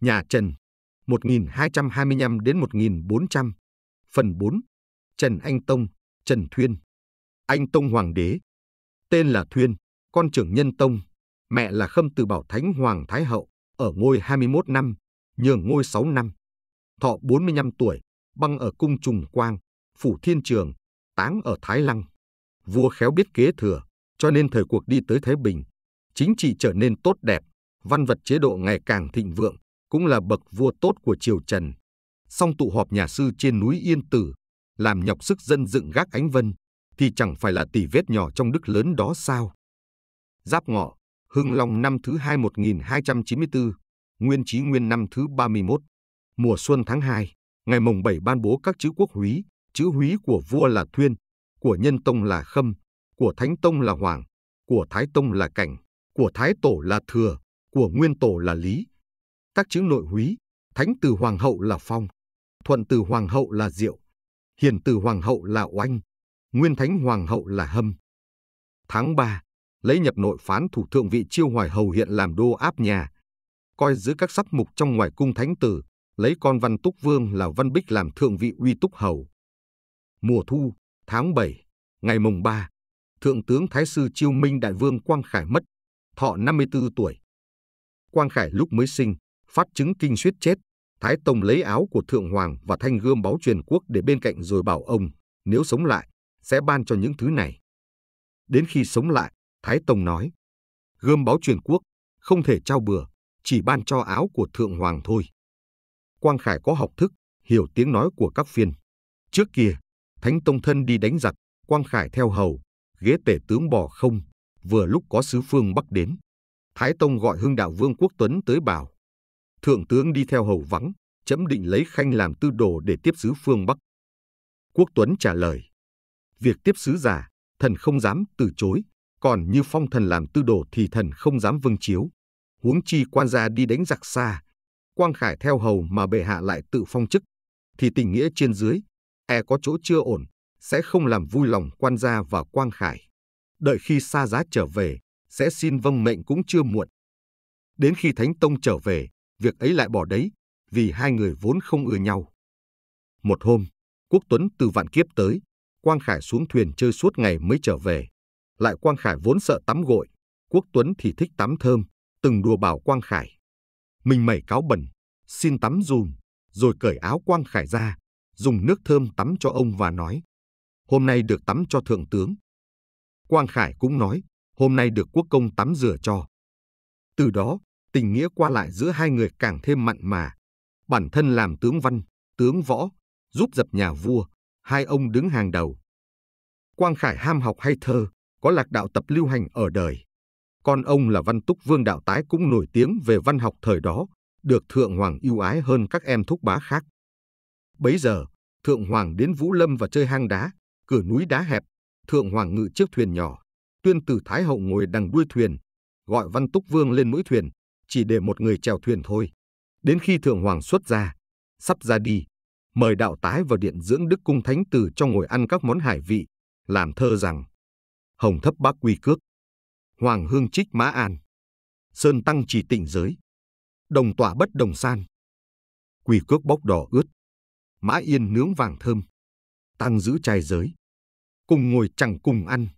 Nhà Trần 1225 đến 1400 Phần 4 Trần Anh Tông, Trần Thuyên Anh Tông Hoàng đế Tên là Thuyên, con trưởng nhân Tông Mẹ là Khâm Từ Bảo Thánh Hoàng Thái Hậu Ở ngôi 21 năm, nhường ngôi 6 năm Thọ 45 tuổi, băng ở cung Trùng Quang Phủ Thiên Trường, táng ở Thái Lăng Vua khéo biết kế thừa, cho nên thời cuộc đi tới Thái Bình Chính trị trở nên tốt đẹp, văn vật chế độ ngày càng thịnh vượng cũng là bậc vua tốt của triều Trần, song tụ họp nhà sư trên núi Yên Tử, làm nhọc sức dân dựng gác ánh vân, thì chẳng phải là tỷ vết nhỏ trong đức lớn đó sao? Giáp ngọ, Hưng Long năm thứ 2 1294, Nguyên Chí Nguyên năm thứ 31, mùa xuân tháng 2, ngày mồng 7 ban bố các chữ quốc húy, chữ húy của vua là Thuyên, của Nhân Tông là Khâm, của Thánh Tông là Hoàng, của Thái Tông là Cảnh, của Thái Tổ là Thừa, của Nguyên Tổ là Lý, tác chữ nội húy, thánh từ hoàng hậu là phong, thuận từ hoàng hậu là diệu, hiền từ hoàng hậu là oanh, nguyên thánh hoàng hậu là hâm. Tháng 3, lấy nhập nội phán thủ thượng vị chiêu hoài hầu hiện làm đô áp nhà, coi giữ các sắc mục trong ngoài cung thánh tử, lấy con văn túc vương là văn bích làm thượng vị uy túc hầu. Mùa thu, tháng 7, ngày mùng 3, Thượng tướng Thái sư Chiêu Minh Đại Vương Quang Khải mất, thọ 54 tuổi. Quang Khải lúc mới sinh, phát chứng kinh suýt chết, Thái Tông lấy áo của Thượng Hoàng và thanh gươm báo truyền quốc để bên cạnh rồi bảo ông, nếu sống lại, sẽ ban cho những thứ này. Đến khi sống lại, Thái Tông nói, gươm báo truyền quốc, không thể trao bừa, chỉ ban cho áo của Thượng Hoàng thôi. Quang Khải có học thức, hiểu tiếng nói của các phiên. Trước kia, Thánh Tông Thân đi đánh giặc, Quang Khải theo hầu, ghế tể tướng bỏ không, vừa lúc có sứ phương Bắc đến. Thái Tông gọi hưng đạo Vương Quốc Tuấn tới bảo, thượng tướng đi theo hầu vắng, chấm định lấy Khanh làm tư đồ để tiếp sứ phương Bắc. Quốc Tuấn trả lời, việc tiếp sứ giả, thần không dám từ chối, còn như phong thần làm tư đồ thì thần không dám vâng chiếu. Huống chi quan gia đi đánh giặc xa, Quang Khải theo hầu mà bệ hạ lại tự phong chức, thì tình nghĩa trên dưới, e có chỗ chưa ổn, sẽ không làm vui lòng quan gia và Quang Khải. Đợi khi xa giá trở về, sẽ xin vâng mệnh cũng chưa muộn. Đến khi Thánh Tông trở về, việc ấy lại bỏ đấy, vì hai người vốn không ưa nhau. Một hôm, Quốc Tuấn từ vạn kiếp tới, Quang Khải xuống thuyền chơi suốt ngày mới trở về. Lại Quang Khải vốn sợ tắm gội, Quốc Tuấn thì thích tắm thơm, từng đùa bảo Quang Khải. Mình mẩy cáo bẩn, xin tắm dùm, rồi cởi áo Quang Khải ra, dùng nước thơm tắm cho ông và nói. Hôm nay được tắm cho thượng tướng. Quang Khải cũng nói, hôm nay được quốc công tắm rửa cho. Từ đó, tình nghĩa qua lại giữa hai người càng thêm mặn mà. Bản thân làm tướng văn, tướng võ, giúp dập nhà vua, hai ông đứng hàng đầu. Quang Khải ham học hay thơ, có lạc đạo tập lưu hành ở đời. Con ông là văn túc vương đạo tái cũng nổi tiếng về văn học thời đó, được Thượng Hoàng yêu ái hơn các em thúc bá khác. Bấy giờ, Thượng Hoàng đến Vũ Lâm và chơi hang đá, cửa núi đá hẹp, Thượng Hoàng ngự chiếc thuyền nhỏ, tuyên từ Thái Hậu ngồi đằng đuôi thuyền, gọi Văn Túc Vương lên mũi thuyền, chỉ để một người chèo thuyền thôi. Đến khi Thượng Hoàng xuất ra, sắp ra đi, mời đạo tái vào điện dưỡng Đức Cung Thánh Tử cho ngồi ăn các món hải vị, làm thơ rằng Hồng thấp bác quy cước, Hoàng hương trích mã an, Sơn tăng chỉ tịnh giới, đồng tỏa bất đồng san, quỳ cước bốc đỏ ướt, mã yên nướng vàng thơm, tăng giữ trai giới, cùng ngồi chẳng cùng ăn.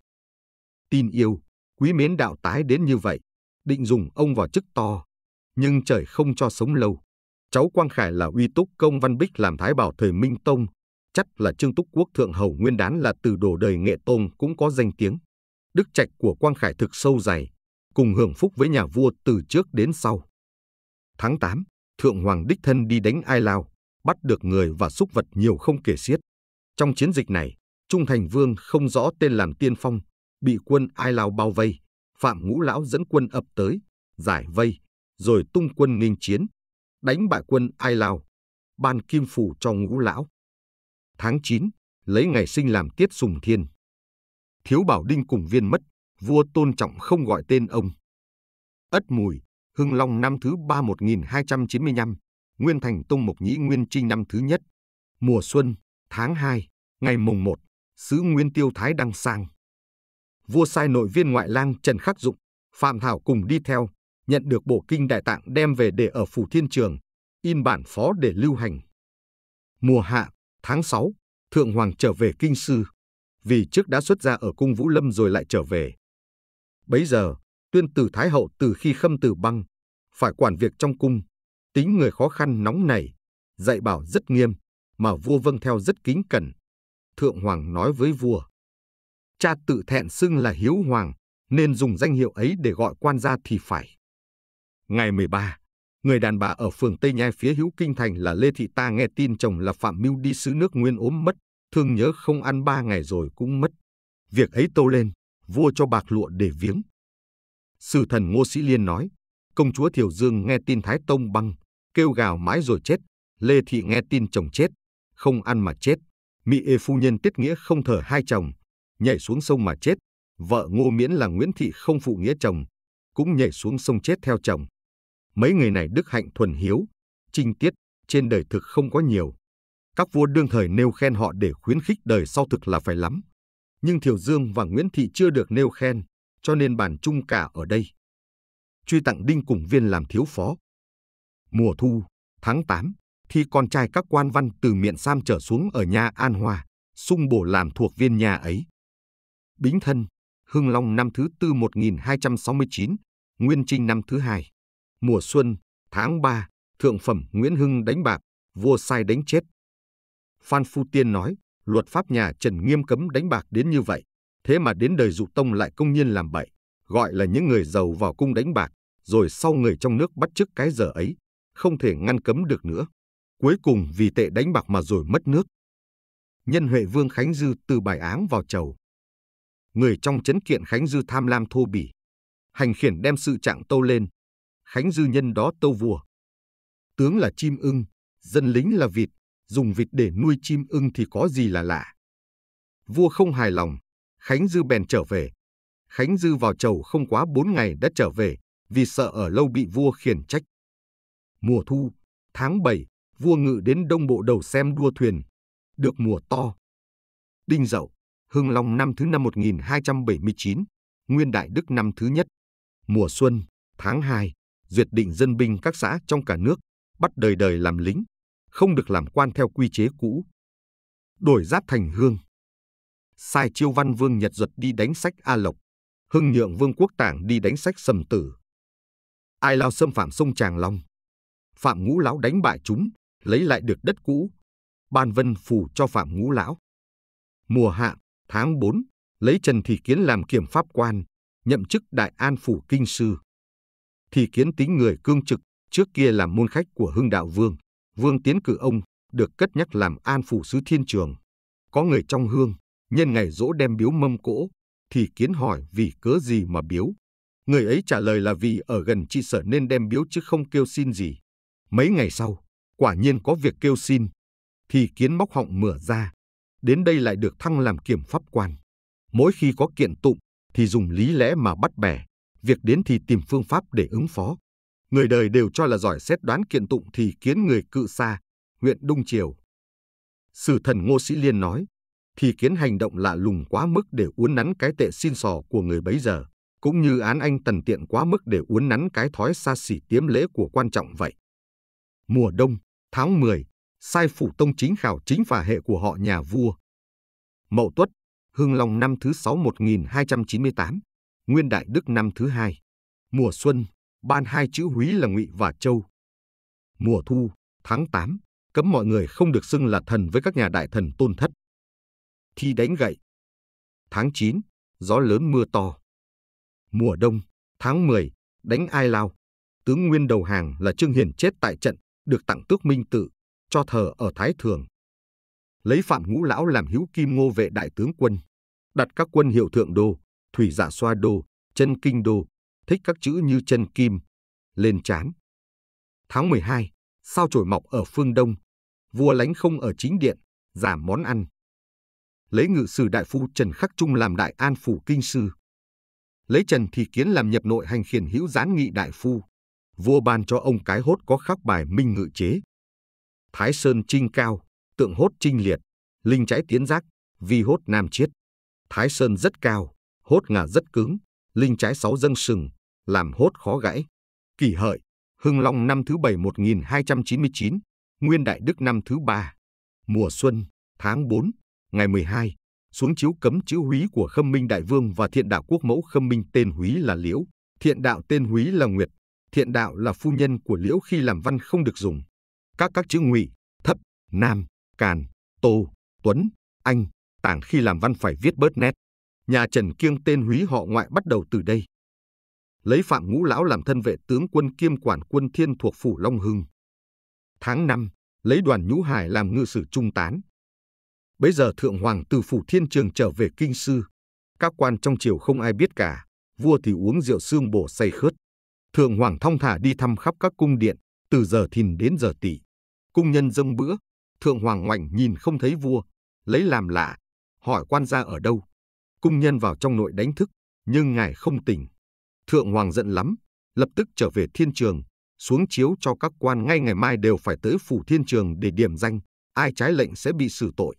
Tin yêu, quý mến đạo tái đến như vậy, định dùng ông vào chức to, nhưng trời không cho sống lâu. Cháu Quang Khải là uy túc công văn bích làm thái bảo thời Minh Tông, chắc là Trương Túc Quốc Thượng Hầu Nguyên Đán là từ đồ đời nghệ tôn cũng có danh tiếng. Đức trạch của Quang Khải thực sâu dày, cùng hưởng phúc với nhà vua từ trước đến sau. Tháng 8, Thượng Hoàng Đích Thân đi đánh Ai Lao, bắt được người và súc vật nhiều không kể xiết. Trong chiến dịch này, Trung Thành Vương không rõ tên làm tiên phong, bị quân Ai Lao bao vây, Phạm Ngũ Lão dẫn quân ập tới, giải vây, rồi tung quân nghênh chiến, đánh bại quân Ai Lào, ban kim phủ cho Ngũ Lão. Tháng 9, lấy ngày sinh làm tiết sùng thiên. Thiếu Bảo Đinh cùng viên mất, vua tôn trọng không gọi tên ông. Ất Mùi, Hưng Long năm thứ 3 1295, Nguyên Thành Tông Mộc Nhĩ Nguyên Trinh năm thứ nhất, mùa xuân, tháng 2, ngày mùng 1, sứ Nguyên Tiêu Thái đăng sang vua sai nội viên ngoại lang Trần Khắc Dụng, Phạm Thảo cùng đi theo, nhận được bộ kinh đại tạng đem về để ở phủ thiên trường, in bản phó để lưu hành. Mùa hạ, tháng 6, Thượng Hoàng trở về kinh sư, vì trước đã xuất ra ở cung Vũ Lâm rồi lại trở về. Bấy giờ, tuyên tử Thái Hậu từ khi khâm tử băng, phải quản việc trong cung, tính người khó khăn nóng nảy, dạy bảo rất nghiêm, mà vua vâng theo rất kính cẩn. Thượng Hoàng nói với vua, cha tự thẹn xưng là Hiếu Hoàng, nên dùng danh hiệu ấy để gọi quan gia thì phải. Ngày 13, người đàn bà ở phường Tây Nhai phía Hữu Kinh Thành là Lê Thị Ta nghe tin chồng là Phạm Mưu đi xứ nước nguyên ốm mất, thương nhớ không ăn ba ngày rồi cũng mất. Việc ấy tô lên, vua cho bạc lụa để viếng. Sử thần Ngô Sĩ Liên nói, công chúa Thiểu Dương nghe tin Thái Tông băng, kêu gào mãi rồi chết. Lê Thị nghe tin chồng chết, không ăn mà chết. Mị ê phu nhân tiết nghĩa không thở hai chồng, nhảy xuống sông mà chết, vợ Ngô Miễn là Nguyễn Thị không phụ nghĩa chồng, cũng nhảy xuống sông chết theo chồng. Mấy người này đức hạnh thuần hiếu, trinh tiết, trên đời thực không có nhiều. Các vua đương thời nêu khen họ để khuyến khích đời sau thực là phải lắm. Nhưng Thiểu Dương và Nguyễn Thị chưa được nêu khen, cho nên bàn chung cả ở đây. Truy tặng Đinh Cùng Viên làm thiếu phó. Mùa thu, tháng 8, thì con trai các quan văn từ miện Sam trở xuống ở nhà An Hòa, sung bổ làm thuộc viên nhà ấy. Bính Thân, Hưng Long năm thứ tư 1269, Nguyên Trinh năm thứ hai. Mùa xuân, tháng 3, thượng phẩm Nguyễn Hưng đánh bạc, vua sai đánh chết. Phan Phu Tiên nói, luật pháp nhà Trần nghiêm cấm đánh bạc đến như vậy, thế mà đến đời dụ tông lại công nhiên làm bậy, gọi là những người giàu vào cung đánh bạc, rồi sau người trong nước bắt chước cái giờ ấy, không thể ngăn cấm được nữa. Cuối cùng vì tệ đánh bạc mà rồi mất nước. Nhân Huệ Vương Khánh Dư từ bài áng vào chầu, người trong chấn kiện Khánh Dư tham lam thô bỉ. Hành khiển đem sự trạng tâu lên. Khánh Dư nhân đó tâu vua. Tướng là chim ưng, dân lính là vịt, dùng vịt để nuôi chim ưng thì có gì là lạ. Vua không hài lòng, Khánh Dư bèn trở về. Khánh Dư vào chầu không quá bốn ngày đã trở về, vì sợ ở lâu bị vua khiển trách. Mùa thu, tháng 7, vua ngự đến đông bộ đầu xem đua thuyền. Được mùa to. Đinh dậu, Hưng Long năm thứ năm 1279, Nguyên Đại Đức năm thứ nhất, mùa xuân, tháng 2, duyệt định dân binh các xã trong cả nước, bắt đời đời làm lính, không được làm quan theo quy chế cũ. Đổi giáp thành hương. Sai chiêu văn vương Nhật Duật đi đánh sách A Lộc, Hưng nhượng vương quốc tảng đi đánh sách Sầm Tử. Ai lao xâm phạm sông Tràng Long. Phạm Ngũ Lão đánh bại chúng, lấy lại được đất cũ. Ban Vân phù cho Phạm Ngũ Lão. Mùa hạ, tháng 4, lấy Trần Thị Kiến làm kiểm pháp quan, nhậm chức Đại An Phủ Kinh Sư. Thị Kiến tính người cương trực, trước kia làm môn khách của Hưng Đạo Vương, Vương tiến cử ông, được cất nhắc làm An Phủ Sứ Thiên Trường. Có người trong hương, nhân ngày dỗ đem biếu mâm cỗ, Thị Kiến hỏi vì cớ gì mà biếu. Người ấy trả lời là vì ở gần trị sở nên đem biếu chứ không kêu xin gì. Mấy ngày sau, quả nhiên có việc kêu xin. Thì kiến móc họng mửa ra, đến đây lại được thăng làm kiểm pháp quan. Mỗi khi có kiện tụng thì dùng lý lẽ mà bắt bẻ, việc đến thì tìm phương pháp để ứng phó. Người đời đều cho là giỏi xét đoán kiện tụng thì kiến người cự xa, huyện Đông Triều. Sử thần Ngô Sĩ Liên nói, thì kiến hành động lạ lùng quá mức để uốn nắn cái tệ xin sò của người bấy giờ, cũng như án anh tần tiện quá mức để uốn nắn cái thói xa xỉ tiếm lễ của quan trọng vậy. Mùa đông, tháng 10, sai phủ tông chính khảo chính phả hệ của họ nhà vua, Mậu Tuất, Hưng Long năm thứ 6 1298, Nguyên Đại Đức năm thứ 2. Mùa xuân, ban hai chữ húy là Ngụy và Châu. Mùa thu, tháng 8, cấm mọi người không được xưng là thần với các nhà đại thần tôn thất. Thi đánh gậy. Tháng 9, gió lớn mưa to. Mùa đông, tháng 10, đánh ai lao. Tướng nguyên đầu hàng là Trương Hiển chết tại trận, được tặng tước minh tự, cho thờ ở Thái Thường lấy Phạm Ngũ Lão làm hữu kim ngô vệ đại tướng quân, đặt các quân hiệu thượng đô, thủy giả xoa đô, chân kinh đô, thích các chữ như chân kim, lên chán. Tháng 12, sao trổi mọc ở phương Đông, vua lánh không ở chính điện, giảm món ăn. Lấy ngự sử đại phu Trần Khắc Trung làm đại an phủ kinh sư. Lấy Trần Thị Kiến làm nhập nội hành khiển hữu gián nghị đại phu. Vua ban cho ông cái hốt có khắc bài minh ngự chế. Thái Sơn Trinh Cao, tượng hốt trinh liệt, linh trái tiến giác, vi hốt nam chiết. Thái sơn rất cao, hốt ngả rất cứng, linh trái sáu dâng sừng, làm hốt khó gãy. Kỷ hợi, hưng long năm thứ bảy 1299, nguyên đại đức năm thứ ba. Mùa xuân, tháng 4, ngày 12, xuống chiếu cấm chữ húy của khâm minh đại vương và thiện đạo quốc mẫu khâm minh tên húy là liễu, thiện đạo tên húy là nguyệt, thiện đạo là phu nhân của liễu khi làm văn không được dùng. Các các chữ ngụy, thấp, nam, Càn, Tô, Tuấn, Anh, Tảng khi làm văn phải viết bớt nét. Nhà Trần Kiêng tên húy họ ngoại bắt đầu từ đây. Lấy Phạm Ngũ Lão làm thân vệ tướng quân kiêm quản quân thiên thuộc Phủ Long Hưng. Tháng 5, lấy đoàn Nhũ Hải làm ngự sử trung tán. Bấy giờ Thượng Hoàng từ Phủ Thiên Trường trở về Kinh Sư. Các quan trong triều không ai biết cả, vua thì uống rượu xương bổ say khớt. Thượng Hoàng thong thả đi thăm khắp các cung điện, từ giờ thìn đến giờ tỵ. Cung nhân dâng bữa, Thượng Hoàng Ngoảnh nhìn không thấy vua, lấy làm lạ, hỏi quan gia ở đâu. Cung nhân vào trong nội đánh thức, nhưng ngài không tỉnh. Thượng Hoàng giận lắm, lập tức trở về thiên trường, xuống chiếu cho các quan ngay ngày mai đều phải tới phủ thiên trường để điểm danh, ai trái lệnh sẽ bị xử tội.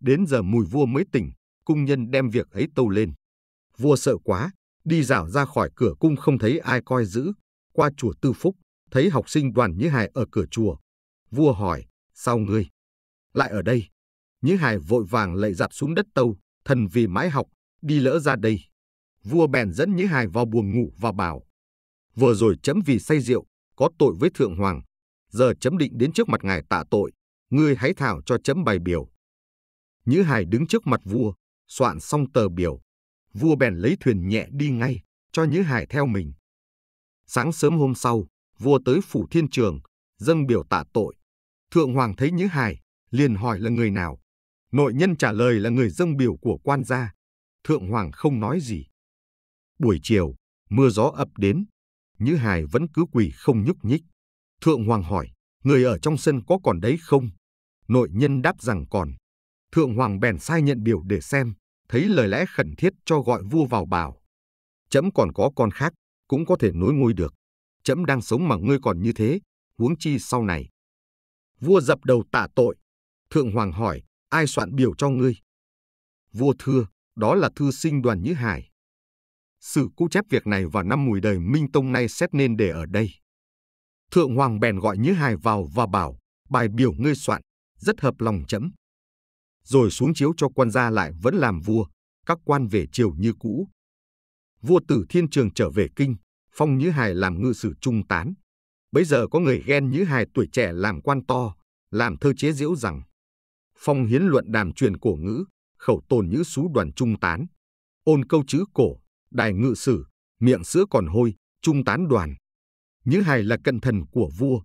Đến giờ mùi vua mới tỉnh, cung nhân đem việc ấy tâu lên. Vua sợ quá, đi dạo ra khỏi cửa cung không thấy ai coi giữ, qua chùa Tư Phúc, thấy học sinh đoàn như Hải ở cửa chùa. Vua hỏi, sau ngươi. Lại ở đây, những Hải vội vàng lạy giặt xuống đất tâu, thần vì mãi học, đi lỡ ra đây. Vua bèn dẫn những Hải vào buồng ngủ và bảo, vừa rồi chấm vì say rượu, có tội với thượng hoàng, giờ chấm định đến trước mặt ngài tạ tội, ngươi hãy thảo cho chấm bài biểu. Nhữ Hải đứng trước mặt vua, soạn xong tờ biểu. Vua bèn lấy thuyền nhẹ đi ngay, cho Nhữ Hải theo mình. Sáng sớm hôm sau, vua tới phủ thiên trường, dâng biểu tạ tội. Thượng Hoàng thấy Nhữ Hải, liền hỏi là người nào. Nội nhân trả lời là người dâng biểu của quan gia. Thượng Hoàng không nói gì. Buổi chiều, mưa gió ập đến. Nhữ Hải vẫn cứ quỳ không nhúc nhích. Thượng Hoàng hỏi, người ở trong sân có còn đấy không? Nội nhân đáp rằng còn. Thượng Hoàng bèn sai nhận biểu để xem, thấy lời lẽ khẩn thiết cho gọi vua vào bảo. Chấm còn có con khác, cũng có thể nối ngôi được. Chấm đang sống mà ngươi còn như thế, huống chi sau này. Vua dập đầu tạ tội. Thượng hoàng hỏi, ai soạn biểu cho ngươi? Vua thưa, đó là thư sinh đoàn Nhữ Hải. Sự cũ chép việc này vào năm mùi đời Minh Tông nay xét nên để ở đây. Thượng hoàng bèn gọi Nhữ Hải vào và bảo, bài biểu ngươi soạn, rất hợp lòng chấm. Rồi xuống chiếu cho quan gia lại vẫn làm vua, các quan về triều như cũ. Vua tử thiên trường trở về kinh, phong Nhữ Hải làm ngự sử trung tán. Bây giờ có người ghen như hài tuổi trẻ làm quan to, làm thơ chế diễu rằng phong hiến luận đàm truyền cổ ngữ, khẩu tồn như xú đoàn trung tán, ôn câu chữ cổ, đài ngự sử, miệng sữa còn hôi, trung tán đoàn. như hài là cận thần của vua,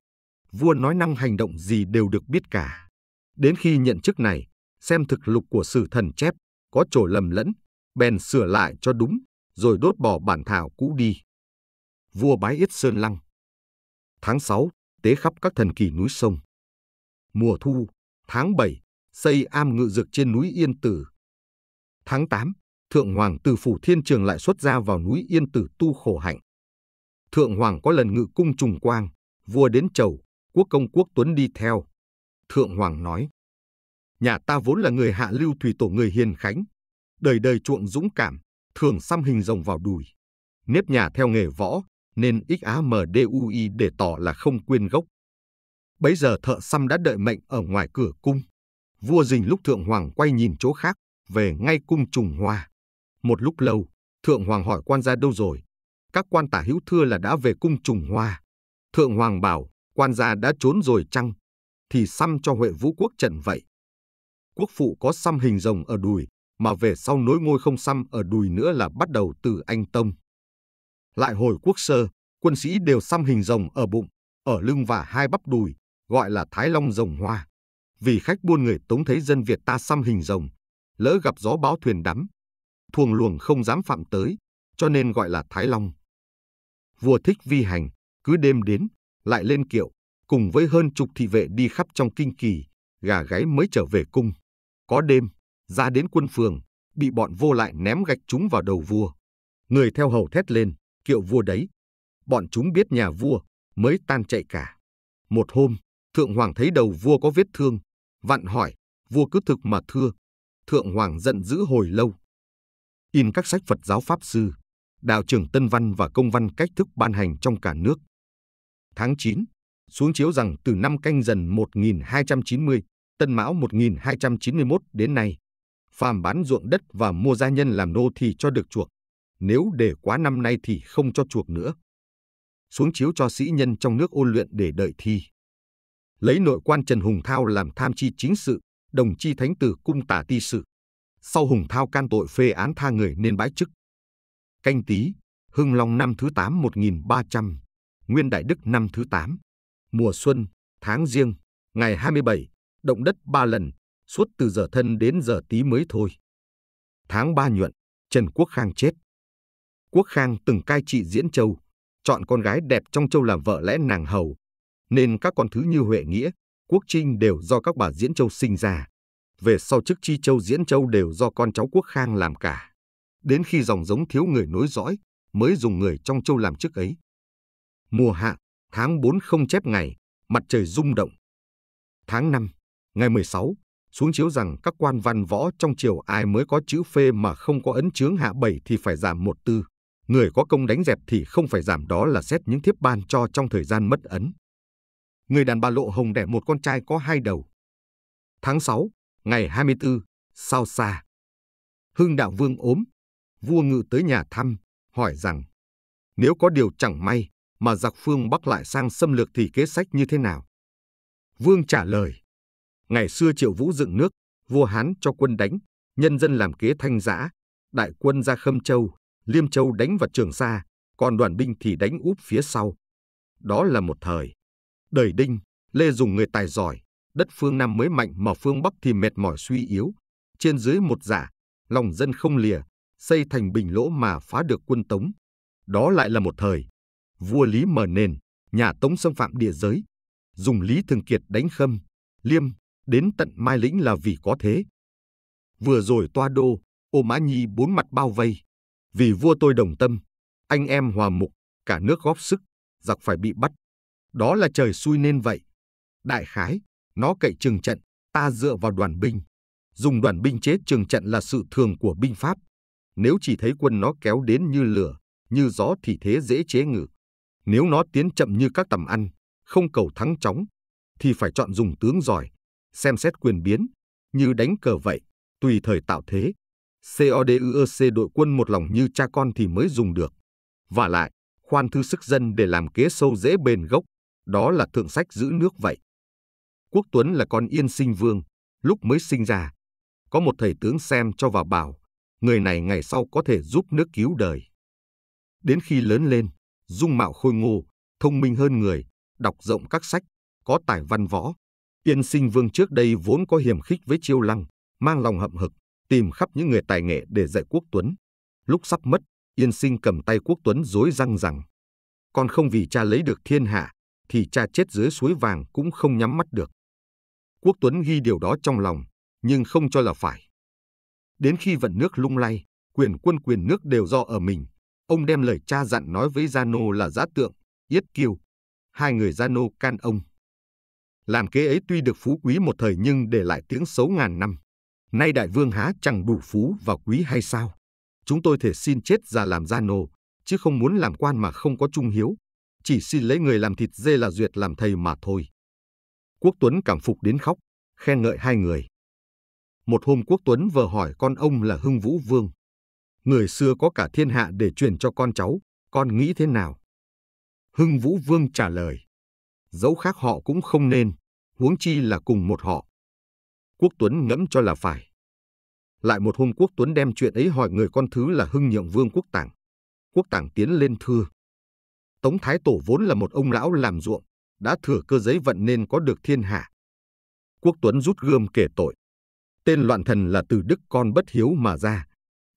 vua nói năng hành động gì đều được biết cả. Đến khi nhận chức này, xem thực lục của sử thần chép, có chỗ lầm lẫn, bèn sửa lại cho đúng, rồi đốt bỏ bản thảo cũ đi. Vua bái yết sơn lăng, Tháng 6, tế khắp các thần kỳ núi sông. Mùa thu, tháng 7, xây am ngự dực trên núi Yên Tử. Tháng 8, Thượng Hoàng từ Phủ Thiên Trường lại xuất ra vào núi Yên Tử tu khổ hạnh. Thượng Hoàng có lần ngự cung trùng quang, vua đến chầu, quốc công quốc tuấn đi theo. Thượng Hoàng nói, nhà ta vốn là người hạ lưu thủy tổ người hiền khánh, đời đời chuộng dũng cảm, thường xăm hình rồng vào đùi. Nếp nhà theo nghề võ, nên XAMDUI để tỏ là không quên gốc. Bấy giờ thợ xăm đã đợi mệnh ở ngoài cửa cung. Vua dình lúc Thượng Hoàng quay nhìn chỗ khác, về ngay cung trùng hoa. Một lúc lâu, Thượng Hoàng hỏi quan gia đâu rồi. Các quan tả hữu thưa là đã về cung trùng hoa. Thượng Hoàng bảo, quan gia đã trốn rồi chăng? Thì xăm cho Huệ Vũ Quốc trận vậy. Quốc phụ có xăm hình rồng ở đùi, mà về sau nối ngôi không xăm ở đùi nữa là bắt đầu từ anh Tông. Lại hồi quốc sơ, quân sĩ đều xăm hình rồng ở bụng, ở lưng và hai bắp đùi, gọi là Thái Long rồng hoa. Vì khách buôn người Tống thấy dân Việt ta xăm hình rồng, lỡ gặp gió báo thuyền đắm, thuồng luồng không dám phạm tới, cho nên gọi là Thái Long. Vua thích vi hành, cứ đêm đến, lại lên kiệu, cùng với hơn chục thị vệ đi khắp trong kinh kỳ, gà gáy mới trở về cung. Có đêm, ra đến quân phường, bị bọn vô lại ném gạch chúng vào đầu vua. Người theo hầu thét lên, kiệu vua đấy. Bọn chúng biết nhà vua, mới tan chạy cả. Một hôm, Thượng Hoàng thấy đầu vua có vết thương, vặn hỏi, vua cứ thực mà thưa. Thượng Hoàng giận dữ hồi lâu. In các sách Phật giáo Pháp Sư, Đạo trưởng Tân Văn và Công Văn cách thức ban hành trong cả nước. Tháng 9, xuống chiếu rằng từ năm canh dần 1290, Tân Mão 1291 đến nay, phàm bán ruộng đất và mua gia nhân làm nô thì cho được chuộc nếu để quá năm nay thì không cho chuộc nữa. Xuống chiếu cho sĩ nhân trong nước ôn luyện để đợi thi. Lấy nội quan Trần Hùng Thao làm tham chi chính sự, đồng chi thánh tử cung tả ti sự. Sau Hùng Thao can tội phê án tha người nên bãi chức. Canh Tý, Hưng Long năm thứ 8 1300, Nguyên Đại Đức năm thứ 8, mùa xuân, tháng riêng, ngày 27, động đất ba lần, suốt từ giờ thân đến giờ tí mới thôi. Tháng ba nhuận, Trần Quốc Khang chết. Quốc Khang từng cai trị Diễn Châu, chọn con gái đẹp trong châu làm vợ lẽ nàng hầu, nên các con thứ như Huệ Nghĩa, Quốc Trinh đều do các bà Diễn Châu sinh ra. Về sau chức chi châu Diễn Châu đều do con cháu Quốc Khang làm cả. Đến khi dòng giống thiếu người nối dõi, mới dùng người trong châu làm chức ấy. Mùa hạ, tháng 4 không chép ngày, mặt trời rung động. Tháng 5, ngày 16, xuống chiếu rằng các quan văn võ trong triều ai mới có chữ phê mà không có ấn chướng hạ bảy thì phải giảm một tư người có công đánh dẹp thì không phải giảm đó là xét những thiếp ban cho trong thời gian mất ấn. Người đàn bà Lộ Hồng đẻ một con trai có hai đầu. Tháng 6, ngày 24, sao xa. Hưng đạo vương ốm, vua ngự tới nhà thăm, hỏi rằng nếu có điều chẳng may mà giặc phương Bắc lại sang xâm lược thì kế sách như thế nào? Vương trả lời, ngày xưa triệu vũ dựng nước, vua Hán cho quân đánh, nhân dân làm kế thanh giã, đại quân ra Khâm Châu, Liêm Châu đánh vào Trường Sa, còn đoàn binh thì đánh úp phía sau. Đó là một thời. Đời Đinh, Lê dùng người tài giỏi, đất phương Nam mới mạnh mà phương Bắc thì mệt mỏi suy yếu. Trên dưới một giả, lòng dân không lìa, xây thành bình lỗ mà phá được quân Tống. Đó lại là một thời. Vua Lý mở nền, nhà Tống xâm phạm địa giới. Dùng Lý Thường Kiệt đánh khâm, liêm, đến tận Mai Lĩnh là vì có thế. Vừa rồi toa đô, ô mã nhi bốn mặt bao vây, vì vua tôi đồng tâm, anh em hòa mục, cả nước góp sức, giặc phải bị bắt. Đó là trời xui nên vậy. Đại khái, nó cậy trường trận, ta dựa vào đoàn binh. Dùng đoàn binh chế trường trận là sự thường của binh pháp. Nếu chỉ thấy quân nó kéo đến như lửa, như gió thì thế dễ chế ngự. Nếu nó tiến chậm như các tầm ăn, không cầu thắng chóng, thì phải chọn dùng tướng giỏi, xem xét quyền biến, như đánh cờ vậy, tùy thời tạo thế. CODUEC đội quân một lòng như cha con thì mới dùng được. Và lại, khoan thư sức dân để làm kế sâu dễ bền gốc, đó là thượng sách giữ nước vậy. Quốc Tuấn là con yên sinh vương, lúc mới sinh ra. Có một thầy tướng xem cho vào bảo, người này ngày sau có thể giúp nước cứu đời. Đến khi lớn lên, dung mạo khôi ngô, thông minh hơn người, đọc rộng các sách, có tài văn võ. Yên sinh vương trước đây vốn có hiểm khích với chiêu lăng, mang lòng hậm hực, tìm khắp những người tài nghệ để dạy Quốc Tuấn. Lúc sắp mất, Yên Sinh cầm tay Quốc Tuấn dối răng rằng, con không vì cha lấy được thiên hạ, thì cha chết dưới suối vàng cũng không nhắm mắt được. Quốc Tuấn ghi điều đó trong lòng, nhưng không cho là phải. Đến khi vận nước lung lay, quyền quân quyền nước đều do ở mình, ông đem lời cha dặn nói với Gia Nô là giã tượng, yết kiêu. Hai người Gia Nô can ông. Làm kế ấy tuy được phú quý một thời nhưng để lại tiếng xấu ngàn năm. Nay đại vương há chẳng đủ phú và quý hay sao? Chúng tôi thể xin chết ra làm gia nô, chứ không muốn làm quan mà không có trung hiếu. Chỉ xin lấy người làm thịt dê là duyệt làm thầy mà thôi. Quốc Tuấn cảm phục đến khóc, khen ngợi hai người. Một hôm Quốc Tuấn vừa hỏi con ông là Hưng Vũ Vương. Người xưa có cả thiên hạ để truyền cho con cháu, con nghĩ thế nào? Hưng Vũ Vương trả lời. Dẫu khác họ cũng không nên, huống chi là cùng một họ. Quốc Tuấn ngẫm cho là phải. Lại một hôm Quốc Tuấn đem chuyện ấy hỏi người con thứ là Hưng Nhượng Vương Quốc Tảng. Quốc Tảng tiến lên thưa. Tống Thái Tổ vốn là một ông lão làm ruộng, đã thừa cơ giấy vận nên có được thiên hạ. Quốc Tuấn rút gươm kể tội. Tên loạn thần là từ đức con bất hiếu mà ra,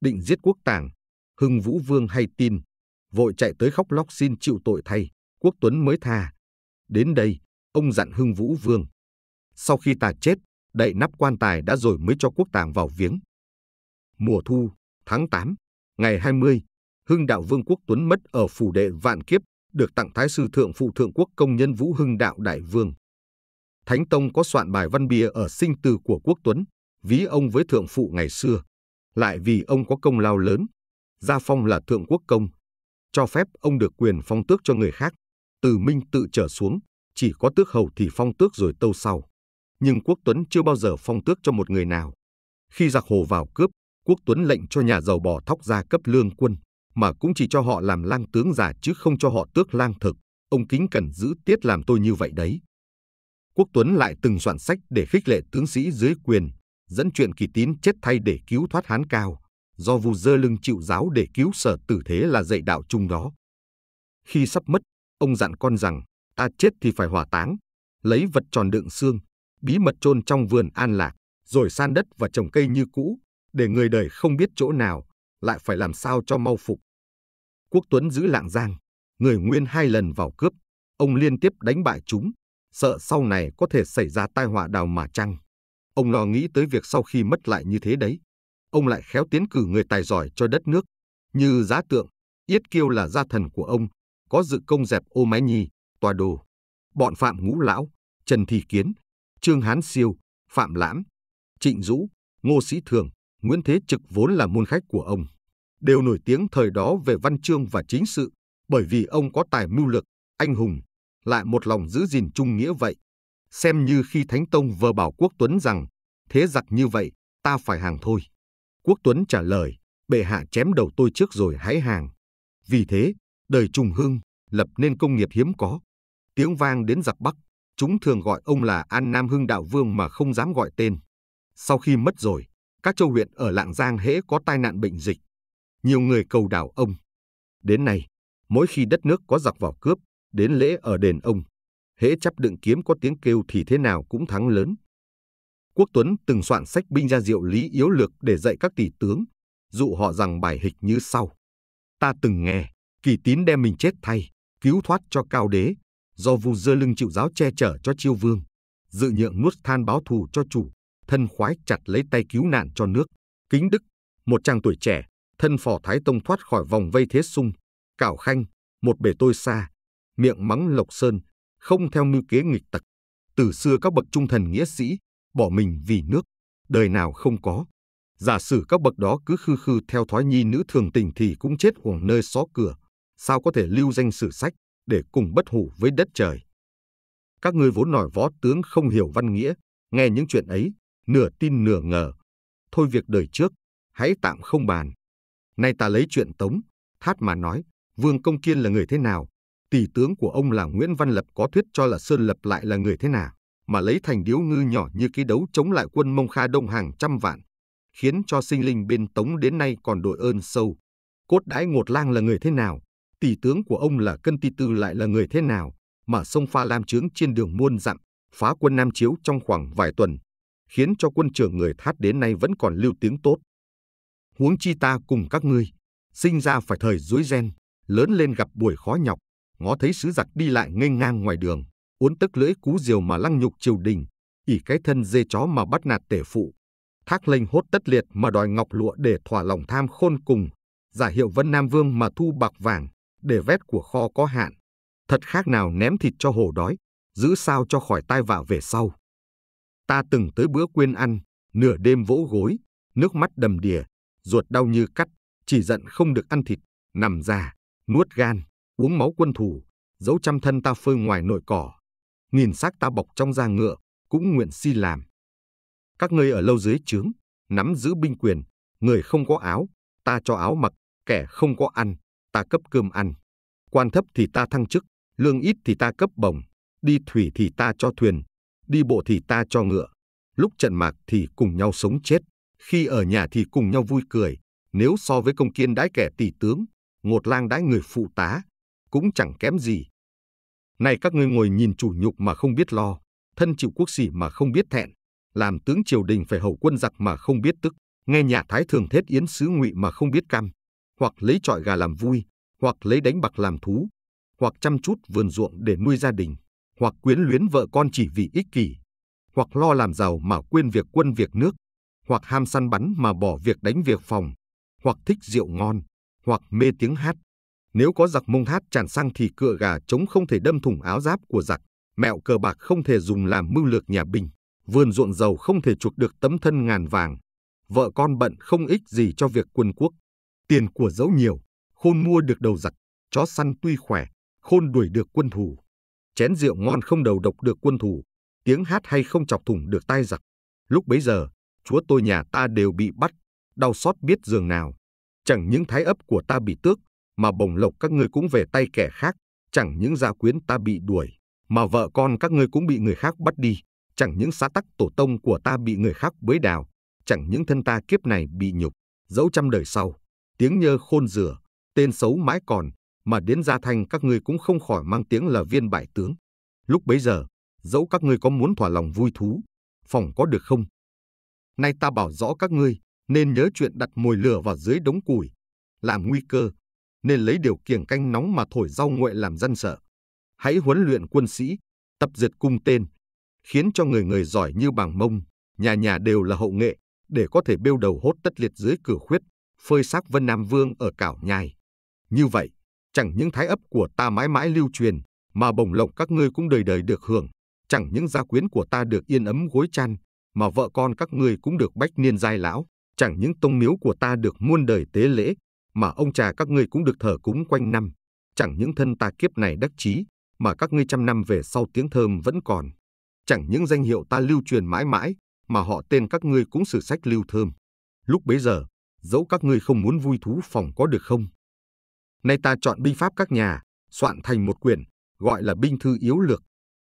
định giết quốc tàng. Hưng Vũ Vương hay tin, vội chạy tới khóc lóc xin chịu tội thay, quốc Tuấn mới tha. Đến đây, ông dặn Hưng Vũ Vương. Sau khi ta chết, đậy nắp quan tài đã rồi mới cho quốc tàng vào viếng. Mùa thu, tháng 8, ngày 20, Hưng Đạo Vương quốc Tuấn mất ở phủ đệ Vạn Kiếp, được tặng Thái sư Thượng Phụ Thượng quốc công nhân Vũ Hưng Đạo Đại Vương. Thánh Tông có soạn bài văn bia ở sinh từ của quốc Tuấn, ví ông với Thượng Phụ ngày xưa. Lại vì ông có công lao lớn, gia phong là Thượng quốc công, cho phép ông được quyền phong tước cho người khác, từ minh tự trở xuống, chỉ có tước hầu thì phong tước rồi tâu sau nhưng Quốc Tuấn chưa bao giờ phong tước cho một người nào. Khi giặc hồ vào cướp, Quốc Tuấn lệnh cho nhà giàu bỏ thóc ra cấp lương quân, mà cũng chỉ cho họ làm lang tướng giả chứ không cho họ tước lang thực. Ông kính cần giữ tiết làm tôi như vậy đấy. Quốc Tuấn lại từng soạn sách để khích lệ tướng sĩ dưới quyền, dẫn chuyện kỳ tín chết thay để cứu thoát Hán Cao, do vu dơ lưng chịu giáo để cứu sở tử thế là dạy đạo chung đó. Khi sắp mất, ông dặn con rằng, ta chết thì phải hỏa táng, lấy vật tròn đựng xương, bí mật chôn trong vườn an lạc, rồi san đất và trồng cây như cũ, để người đời không biết chỗ nào, lại phải làm sao cho mau phục. Quốc Tuấn giữ lạng giang, người Nguyên hai lần vào cướp, ông liên tiếp đánh bại chúng, sợ sau này có thể xảy ra tai họa đào mà chăng. Ông lo nghĩ tới việc sau khi mất lại như thế đấy, ông lại khéo tiến cử người tài giỏi cho đất nước, như giá tượng, Yết Kiêu là gia thần của ông, có dự công dẹp ô mái nhi, tòa đồ. Bọn Phạm Ngũ Lão, Trần Thị Kiến, Trương Hán Siêu, Phạm Lãm, Trịnh Dũ, Ngô Sĩ Thường, Nguyễn Thế Trực vốn là môn khách của ông, đều nổi tiếng thời đó về văn chương và chính sự, bởi vì ông có tài mưu lực, anh hùng, lại một lòng giữ gìn trung nghĩa vậy. Xem như khi Thánh Tông vờ bảo Quốc Tuấn rằng, thế giặc như vậy, ta phải hàng thôi. Quốc Tuấn trả lời, bệ hạ chém đầu tôi trước rồi hãy hàng. Vì thế, đời Trùng Hưng lập nên công nghiệp hiếm có, tiếng vang đến giặc Bắc chúng thường gọi ông là An Nam Hưng Đạo Vương mà không dám gọi tên. Sau khi mất rồi, các châu huyện ở Lạng Giang hễ có tai nạn bệnh dịch, nhiều người cầu đảo ông. Đến nay, mỗi khi đất nước có giặc vào cướp, đến lễ ở đền ông, hễ chấp đựng kiếm có tiếng kêu thì thế nào cũng thắng lớn. Quốc Tuấn từng soạn sách binh gia diệu lý yếu lược để dạy các tỷ tướng, dụ họ rằng bài hịch như sau. Ta từng nghe, kỳ tín đem mình chết thay, cứu thoát cho cao đế, do Vu Dơ Lưng chịu giáo che chở cho chiêu vương, dự nhượng nuốt than báo thù cho chủ, thân khoái chặt lấy tay cứu nạn cho nước. Kính Đức, một chàng tuổi trẻ, thân phò Thái Tông thoát khỏi vòng vây thế sung, cảo khanh, một bể tôi xa, miệng mắng lộc sơn, không theo mưu kế nghịch tặc. Từ xưa các bậc trung thần nghĩa sĩ, bỏ mình vì nước, đời nào không có. Giả sử các bậc đó cứ khư khư theo thói nhi nữ thường tình thì cũng chết uổng nơi xó cửa, sao có thể lưu danh sử sách để cùng bất hủ với đất trời. Các ngươi vốn nổi võ tướng không hiểu văn nghĩa, nghe những chuyện ấy, nửa tin nửa ngờ. Thôi việc đời trước, hãy tạm không bàn. Nay ta lấy chuyện tống, thát mà nói, Vương Công Kiên là người thế nào, tỷ tướng của ông là Nguyễn Văn Lập có thuyết cho là Sơn Lập lại là người thế nào, mà lấy thành điếu ngư nhỏ như cái đấu chống lại quân Mông Kha Đông hàng trăm vạn, khiến cho sinh linh bên Tống đến nay còn đội ơn sâu. Cốt đãi ngột lang là người thế nào, tỷ tướng của ông là Cân Ti Tư lại là người thế nào mà sông pha lam chướng trên đường muôn dặm, phá quân Nam Chiếu trong khoảng vài tuần, khiến cho quân trưởng người thát đến nay vẫn còn lưu tiếng tốt. Huống chi ta cùng các ngươi, sinh ra phải thời dối gen, lớn lên gặp buổi khó nhọc, ngó thấy sứ giặc đi lại ngây ngang ngoài đường, uốn tức lưỡi cú diều mà lăng nhục triều đình, ỉ cái thân dê chó mà bắt nạt tể phụ. Thác lênh hốt tất liệt mà đòi ngọc lụa để thỏa lòng tham khôn cùng, giả hiệu Vân Nam Vương mà thu bạc vàng, để vét của kho có hạn, thật khác nào ném thịt cho hổ đói, giữ sao cho khỏi tai vạ về sau. Ta từng tới bữa quên ăn, nửa đêm vỗ gối, nước mắt đầm đìa, ruột đau như cắt, chỉ giận không được ăn thịt, nằm già, nuốt gan, uống máu quân thù, dấu trăm thân ta phơi ngoài nội cỏ, nghìn xác ta bọc trong da ngựa, cũng nguyện si làm. Các ngươi ở lâu dưới trướng, nắm giữ binh quyền, người không có áo, ta cho áo mặc, kẻ không có ăn, ta cấp cơm ăn, quan thấp thì ta thăng chức, lương ít thì ta cấp bổng, đi thủy thì ta cho thuyền, đi bộ thì ta cho ngựa, lúc trận mạc thì cùng nhau sống chết, khi ở nhà thì cùng nhau vui cười, nếu so với công kiên đái kẻ tỷ tướng, ngột lang đái người phụ tá, cũng chẳng kém gì. Này các ngươi ngồi nhìn chủ nhục mà không biết lo, thân chịu quốc sỉ mà không biết thẹn, làm tướng triều đình phải hầu quân giặc mà không biết tức, nghe nhà thái thường thết yến sứ ngụy mà không biết cam, hoặc lấy trọi gà làm vui, hoặc lấy đánh bạc làm thú, hoặc chăm chút vườn ruộng để nuôi gia đình, hoặc quyến luyến vợ con chỉ vì ích kỷ, hoặc lo làm giàu mà quên việc quân việc nước, hoặc ham săn bắn mà bỏ việc đánh việc phòng, hoặc thích rượu ngon, hoặc mê tiếng hát. Nếu có giặc mông hát tràn sang thì cựa gà trống không thể đâm thủng áo giáp của giặc, mẹo cờ bạc không thể dùng làm mưu lược nhà binh, vườn ruộng giàu không thể chuộc được tấm thân ngàn vàng, vợ con bận không ích gì cho việc quân quốc. Tiền của dẫu nhiều, khôn mua được đầu giặc, chó săn tuy khỏe, khôn đuổi được quân thù. Chén rượu ngon không đầu độc được quân thù, tiếng hát hay không chọc thủng được tai giặc. Lúc bấy giờ, chúa tôi nhà ta đều bị bắt, đau xót biết giường nào. Chẳng những thái ấp của ta bị tước, mà bồng lộc các ngươi cũng về tay kẻ khác, chẳng những gia quyến ta bị đuổi, mà vợ con các ngươi cũng bị người khác bắt đi, chẳng những xã tắc tổ tông của ta bị người khác bới đào, chẳng những thân ta kiếp này bị nhục, dẫu trăm đời sau, tiếng nhơ khôn dừa, tên xấu mãi còn, mà đến gia thanh các ngươi cũng không khỏi mang tiếng là viên bại tướng. Lúc bấy giờ, dẫu các ngươi có muốn thỏa lòng vui thú, phòng có được không? Nay ta bảo rõ các ngươi, nên nhớ chuyện đặt mồi lửa vào dưới đống củi, làm nguy cơ, nên lấy điều kiềng canh nóng mà thổi rau nguội làm dân sợ. Hãy huấn luyện quân sĩ, tập diệt cung tên, khiến cho người người giỏi như bảng mông, nhà nhà đều là hậu nghệ, để có thể bêu đầu hốt tất liệt dưới cửa khuyết phơi xác Vân Nam Vương ở Cảo Nhai. Như vậy, chẳng những thái ấp của ta mãi mãi lưu truyền, mà bổng lộc các ngươi cũng đời đời được hưởng, chẳng những gia quyến của ta được yên ấm gối chăn, mà vợ con các ngươi cũng được bách niên giai lão, chẳng những tông miếu của ta được muôn đời tế lễ, mà ông trà các ngươi cũng được thờ cúng quanh năm, chẳng những thân ta kiếp này đắc chí, mà các ngươi trăm năm về sau tiếng thơm vẫn còn, chẳng những danh hiệu ta lưu truyền mãi mãi, mà họ tên các ngươi cũng sử sách lưu thơm. Lúc bấy giờ, dẫu các ngươi không muốn vui thú phòng có được không? Nay ta chọn binh pháp các nhà, soạn thành một quyển, gọi là binh thư yếu lược.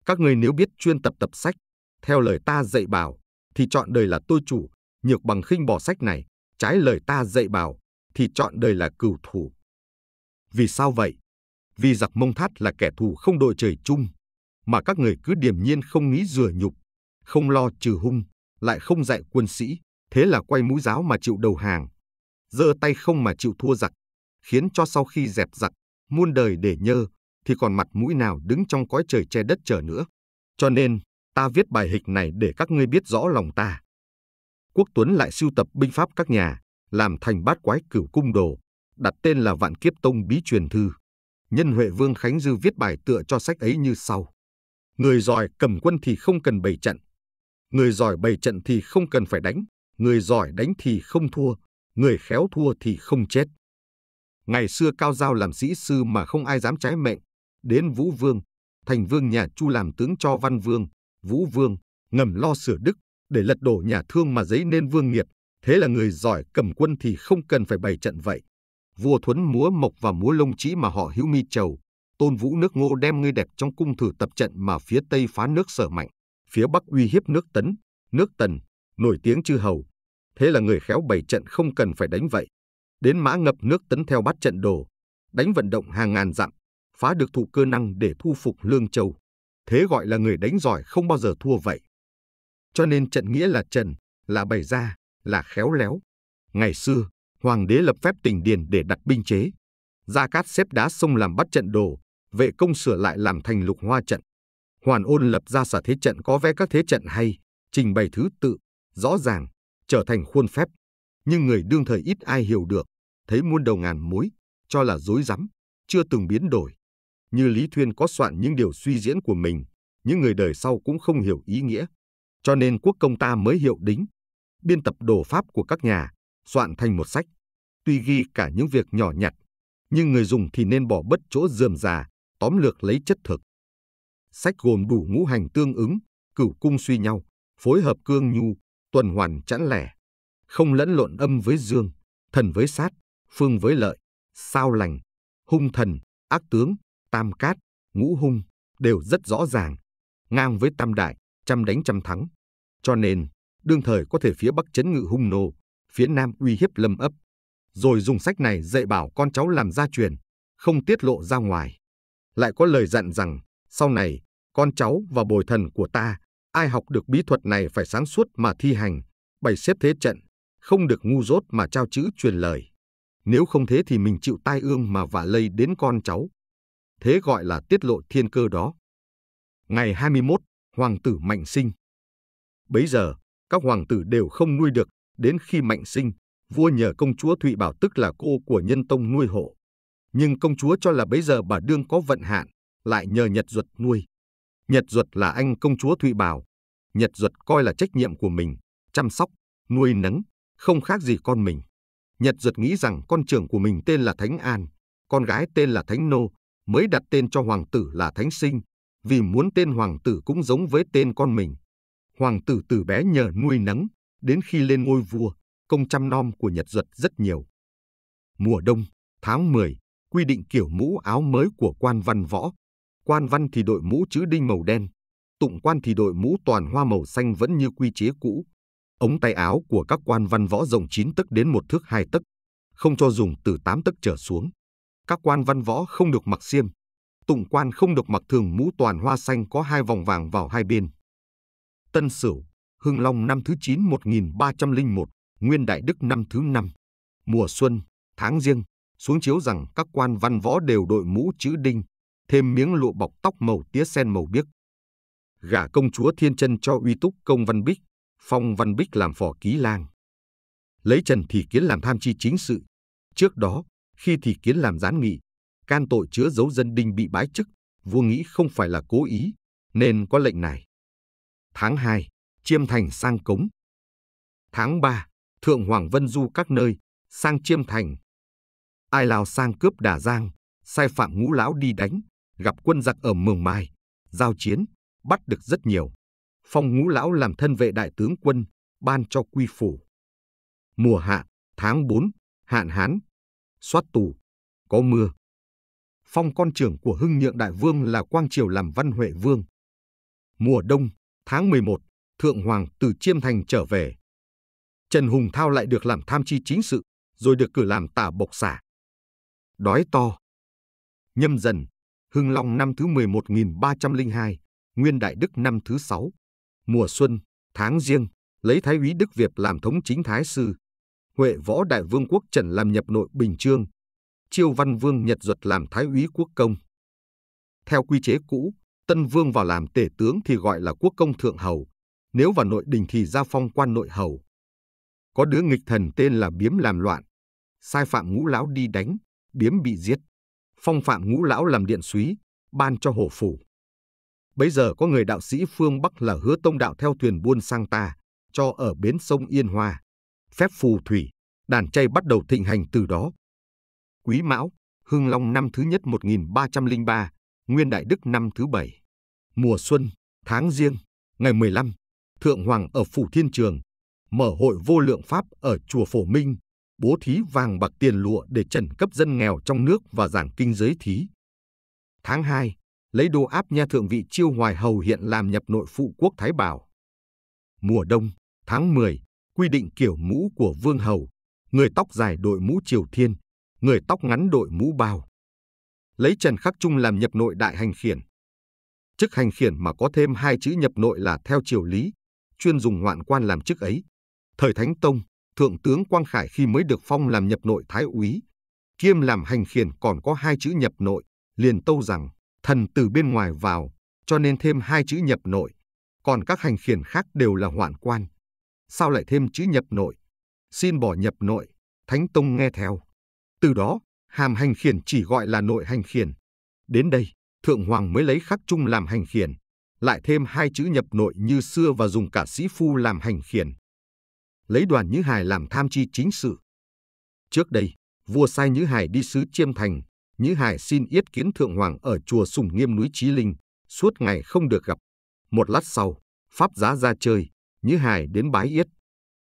Các ngươi nếu biết chuyên tập tập sách, theo lời ta dạy bảo, thì chọn đời là tôi chủ, nhược bằng khinh bỏ sách này, trái lời ta dạy bảo, thì chọn đời là cừu thủ. Vì sao vậy? Vì giặc mông thát là kẻ thù không đội trời chung, mà các người cứ điềm nhiên không nghĩ rửa nhục, không lo trừ hung, lại không dạy quân sĩ, thế là quay mũi giáo mà chịu đầu hàng dơ tay không mà chịu thua giặc, khiến cho sau khi dẹp giặc, muôn đời để nhơ, thì còn mặt mũi nào đứng trong cõi trời che đất chờ nữa. Cho nên, ta viết bài hịch này để các ngươi biết rõ lòng ta. Quốc Tuấn lại sưu tập binh pháp các nhà, làm thành bát quái cửu cung đồ, đặt tên là Vạn Kiếp Tông Bí Truyền Thư. Nhân Huệ Vương Khánh Dư viết bài tựa cho sách ấy như sau. Người giỏi cầm quân thì không cần bày trận. Người giỏi bày trận thì không cần phải đánh. Người giỏi đánh thì không thua người khéo thua thì không chết. Ngày xưa Cao Giao làm sĩ sư mà không ai dám trái mệnh, đến Vũ Vương, thành vương nhà Chu làm tướng cho Văn Vương, Vũ Vương, ngầm lo sửa đức, để lật đổ nhà thương mà giấy nên vương nghiệp, thế là người giỏi cầm quân thì không cần phải bày trận vậy. Vua Thuấn múa mộc và múa lông chỉ mà họ hữu mi trầu, tôn vũ nước ngô đem ngươi đẹp trong cung thử tập trận mà phía Tây phá nước sở mạnh, phía Bắc uy hiếp nước Tấn, nước Tần, nổi tiếng chư hầu, Thế là người khéo bày trận không cần phải đánh vậy. Đến mã ngập nước tấn theo bắt trận đồ, đánh vận động hàng ngàn dặm, phá được thụ cơ năng để thu phục Lương Châu. Thế gọi là người đánh giỏi không bao giờ thua vậy. Cho nên trận nghĩa là trần, là bày ra, là khéo léo. Ngày xưa, hoàng đế lập phép tình điền để đặt binh chế. Gia Cát xếp đá sông làm bắt trận đồ, vệ công sửa lại làm thành lục hoa trận. Hoàn ôn lập ra sở thế trận có vẽ các thế trận hay, trình bày thứ tự, rõ ràng, trở thành khuôn phép, nhưng người đương thời ít ai hiểu được, thấy muôn đầu ngàn mối, cho là dối rắm, chưa từng biến đổi. Như Lý Thuyên có soạn những điều suy diễn của mình, những người đời sau cũng không hiểu ý nghĩa. Cho nên quốc công ta mới hiệu đính, biên tập đồ pháp của các nhà, soạn thành một sách. Tuy ghi cả những việc nhỏ nhặt, nhưng người dùng thì nên bỏ bất chỗ dườm già, tóm lược lấy chất thực. Sách gồm đủ ngũ hành tương ứng, cửu cung suy nhau, phối hợp cương nhu, tuần hoàn chẵn lẻ, không lẫn lộn âm với dương, thần với sát, phương với lợi, sao lành, hung thần, ác tướng, tam cát, ngũ hung đều rất rõ ràng, ngang với tam đại, trăm đánh trăm thắng. Cho nên, đương thời có thể phía bắc chấn ngự hung nô, phía nam uy hiếp lâm ấp, rồi dùng sách này dạy bảo con cháu làm gia truyền, không tiết lộ ra ngoài. Lại có lời dặn rằng, sau này, con cháu và bồi thần của ta Ai học được bí thuật này phải sáng suốt mà thi hành, bày xếp thế trận, không được ngu dốt mà trao chữ truyền lời. Nếu không thế thì mình chịu tai ương mà vả lây đến con cháu. Thế gọi là tiết lộ thiên cơ đó. Ngày 21, hoàng tử Mạnh Sinh. Bấy giờ, các hoàng tử đều không nuôi được, đến khi Mạnh Sinh, vua nhờ công chúa Thụy Bảo tức là cô của nhân tông nuôi hộ. Nhưng công chúa cho là bấy giờ bà đương có vận hạn, lại nhờ Nhật Duật nuôi. Nhật Duật là anh công chúa Thụy Bảo. Nhật Duật coi là trách nhiệm của mình, chăm sóc, nuôi nấng, không khác gì con mình. Nhật Duật nghĩ rằng con trưởng của mình tên là Thánh An, con gái tên là Thánh Nô, mới đặt tên cho hoàng tử là Thánh Sinh, vì muốn tên hoàng tử cũng giống với tên con mình. Hoàng tử từ bé nhờ nuôi nấng, đến khi lên ngôi vua, công chăm nom của Nhật Duật rất nhiều. Mùa đông, tháng 10, quy định kiểu mũ áo mới của quan văn võ, Quan văn thì đội mũ chữ đinh màu đen, tụng quan thì đội mũ toàn hoa màu xanh vẫn như quy chế cũ. Ống tay áo của các quan văn võ rộng 9 tấc đến một thước hai tấc, không cho dùng từ 8 tấc trở xuống. Các quan văn võ không được mặc xiêm, tụng quan không được mặc thường mũ toàn hoa xanh có hai vòng vàng vào hai bên. Tân Sửu, Hưng Long năm thứ 9 1301, Nguyên Đại Đức năm thứ 5. Mùa xuân, tháng riêng, xuống chiếu rằng các quan văn võ đều đội mũ chữ đinh, thêm miếng lụa bọc tóc màu tía sen màu biếc. Gả công chúa Thiên Chân cho uy túc công Văn Bích, phong Văn Bích làm phò ký lang. Lấy Trần Thị Kiến làm tham chi chính sự. Trước đó, khi Thị Kiến làm gián nghị, can tội chứa dấu dân đinh bị bãi chức, vua nghĩ không phải là cố ý, nên có lệnh này. Tháng 2, Chiêm Thành sang cống. Tháng 3, Thượng Hoàng Vân Du các nơi, sang Chiêm Thành. Ai Lào sang cướp Đà Giang, sai phạm ngũ lão đi đánh, gặp quân giặc ở Mường Mai, giao chiến, bắt được rất nhiều. Phong ngũ lão làm thân vệ đại tướng quân, ban cho quy phủ. Mùa hạ, tháng 4, hạn hán, soát tù, có mưa. Phong con trưởng của Hưng Nhượng Đại Vương là Quang Triều làm Văn Huệ Vương. Mùa đông, tháng 11, Thượng Hoàng từ Chiêm Thành trở về. Trần Hùng Thao lại được làm tham chi chính sự, rồi được cử làm tả bộc xả. Đói to. Nhâm dần, Hưng Long năm thứ 11.302, Nguyên Đại Đức năm thứ 6. Mùa xuân, tháng riêng, lấy Thái úy Đức Việt làm thống chính Thái Sư. Huệ Võ Đại Vương Quốc Trần làm nhập nội Bình Trương. Chiêu Văn Vương Nhật Duật làm Thái úy Quốc Công. Theo quy chế cũ, Tân Vương vào làm tể tướng thì gọi là Quốc Công Thượng Hầu. Nếu vào nội đình thì ra phong quan nội hầu. Có đứa nghịch thần tên là Biếm làm loạn. Sai phạm ngũ lão đi đánh, Biếm bị giết phong phạm ngũ lão làm điện súy, ban cho hổ phủ. Bấy giờ có người đạo sĩ phương Bắc là hứa tông đạo theo thuyền buôn sang ta, cho ở bến sông Yên Hoa. Phép phù thủy, đàn chay bắt đầu thịnh hành từ đó. Quý Mão, Hưng Long năm thứ nhất 1303, Nguyên Đại Đức năm thứ bảy. Mùa xuân, tháng riêng, ngày 15, Thượng Hoàng ở Phủ Thiên Trường, mở hội vô lượng Pháp ở Chùa Phổ Minh, bố thí vàng bạc tiền lụa để trần cấp dân nghèo trong nước và giảng kinh giới thí. Tháng 2, lấy đô áp nha thượng vị chiêu hoài hầu hiện làm nhập nội phụ quốc Thái Bảo. Mùa đông, tháng 10, quy định kiểu mũ của vương hầu, người tóc dài đội mũ triều thiên, người tóc ngắn đội mũ bao. Lấy Trần Khắc Trung làm nhập nội đại hành khiển. Chức hành khiển mà có thêm hai chữ nhập nội là theo triều lý, chuyên dùng hoạn quan làm chức ấy. Thời Thánh Tông, Thượng tướng Quang Khải khi mới được phong làm nhập nội thái úy, kiêm làm hành khiển còn có hai chữ nhập nội, liền tâu rằng thần từ bên ngoài vào, cho nên thêm hai chữ nhập nội, còn các hành khiển khác đều là hoạn quan. Sao lại thêm chữ nhập nội? Xin bỏ nhập nội, Thánh Tông nghe theo. Từ đó, hàm hành khiển chỉ gọi là nội hành khiển. Đến đây, Thượng Hoàng mới lấy khắc trung làm hành khiển, lại thêm hai chữ nhập nội như xưa và dùng cả sĩ phu làm hành khiển lấy đoàn Nhữ Hải làm tham chi chính sự. Trước đây, vua sai Nhữ Hải đi sứ Chiêm Thành, Nhữ Hải xin yết kiến Thượng Hoàng ở chùa Sùng Nghiêm núi Chí Linh, suốt ngày không được gặp. Một lát sau, Pháp giá ra chơi, Nhữ Hải đến bái yết.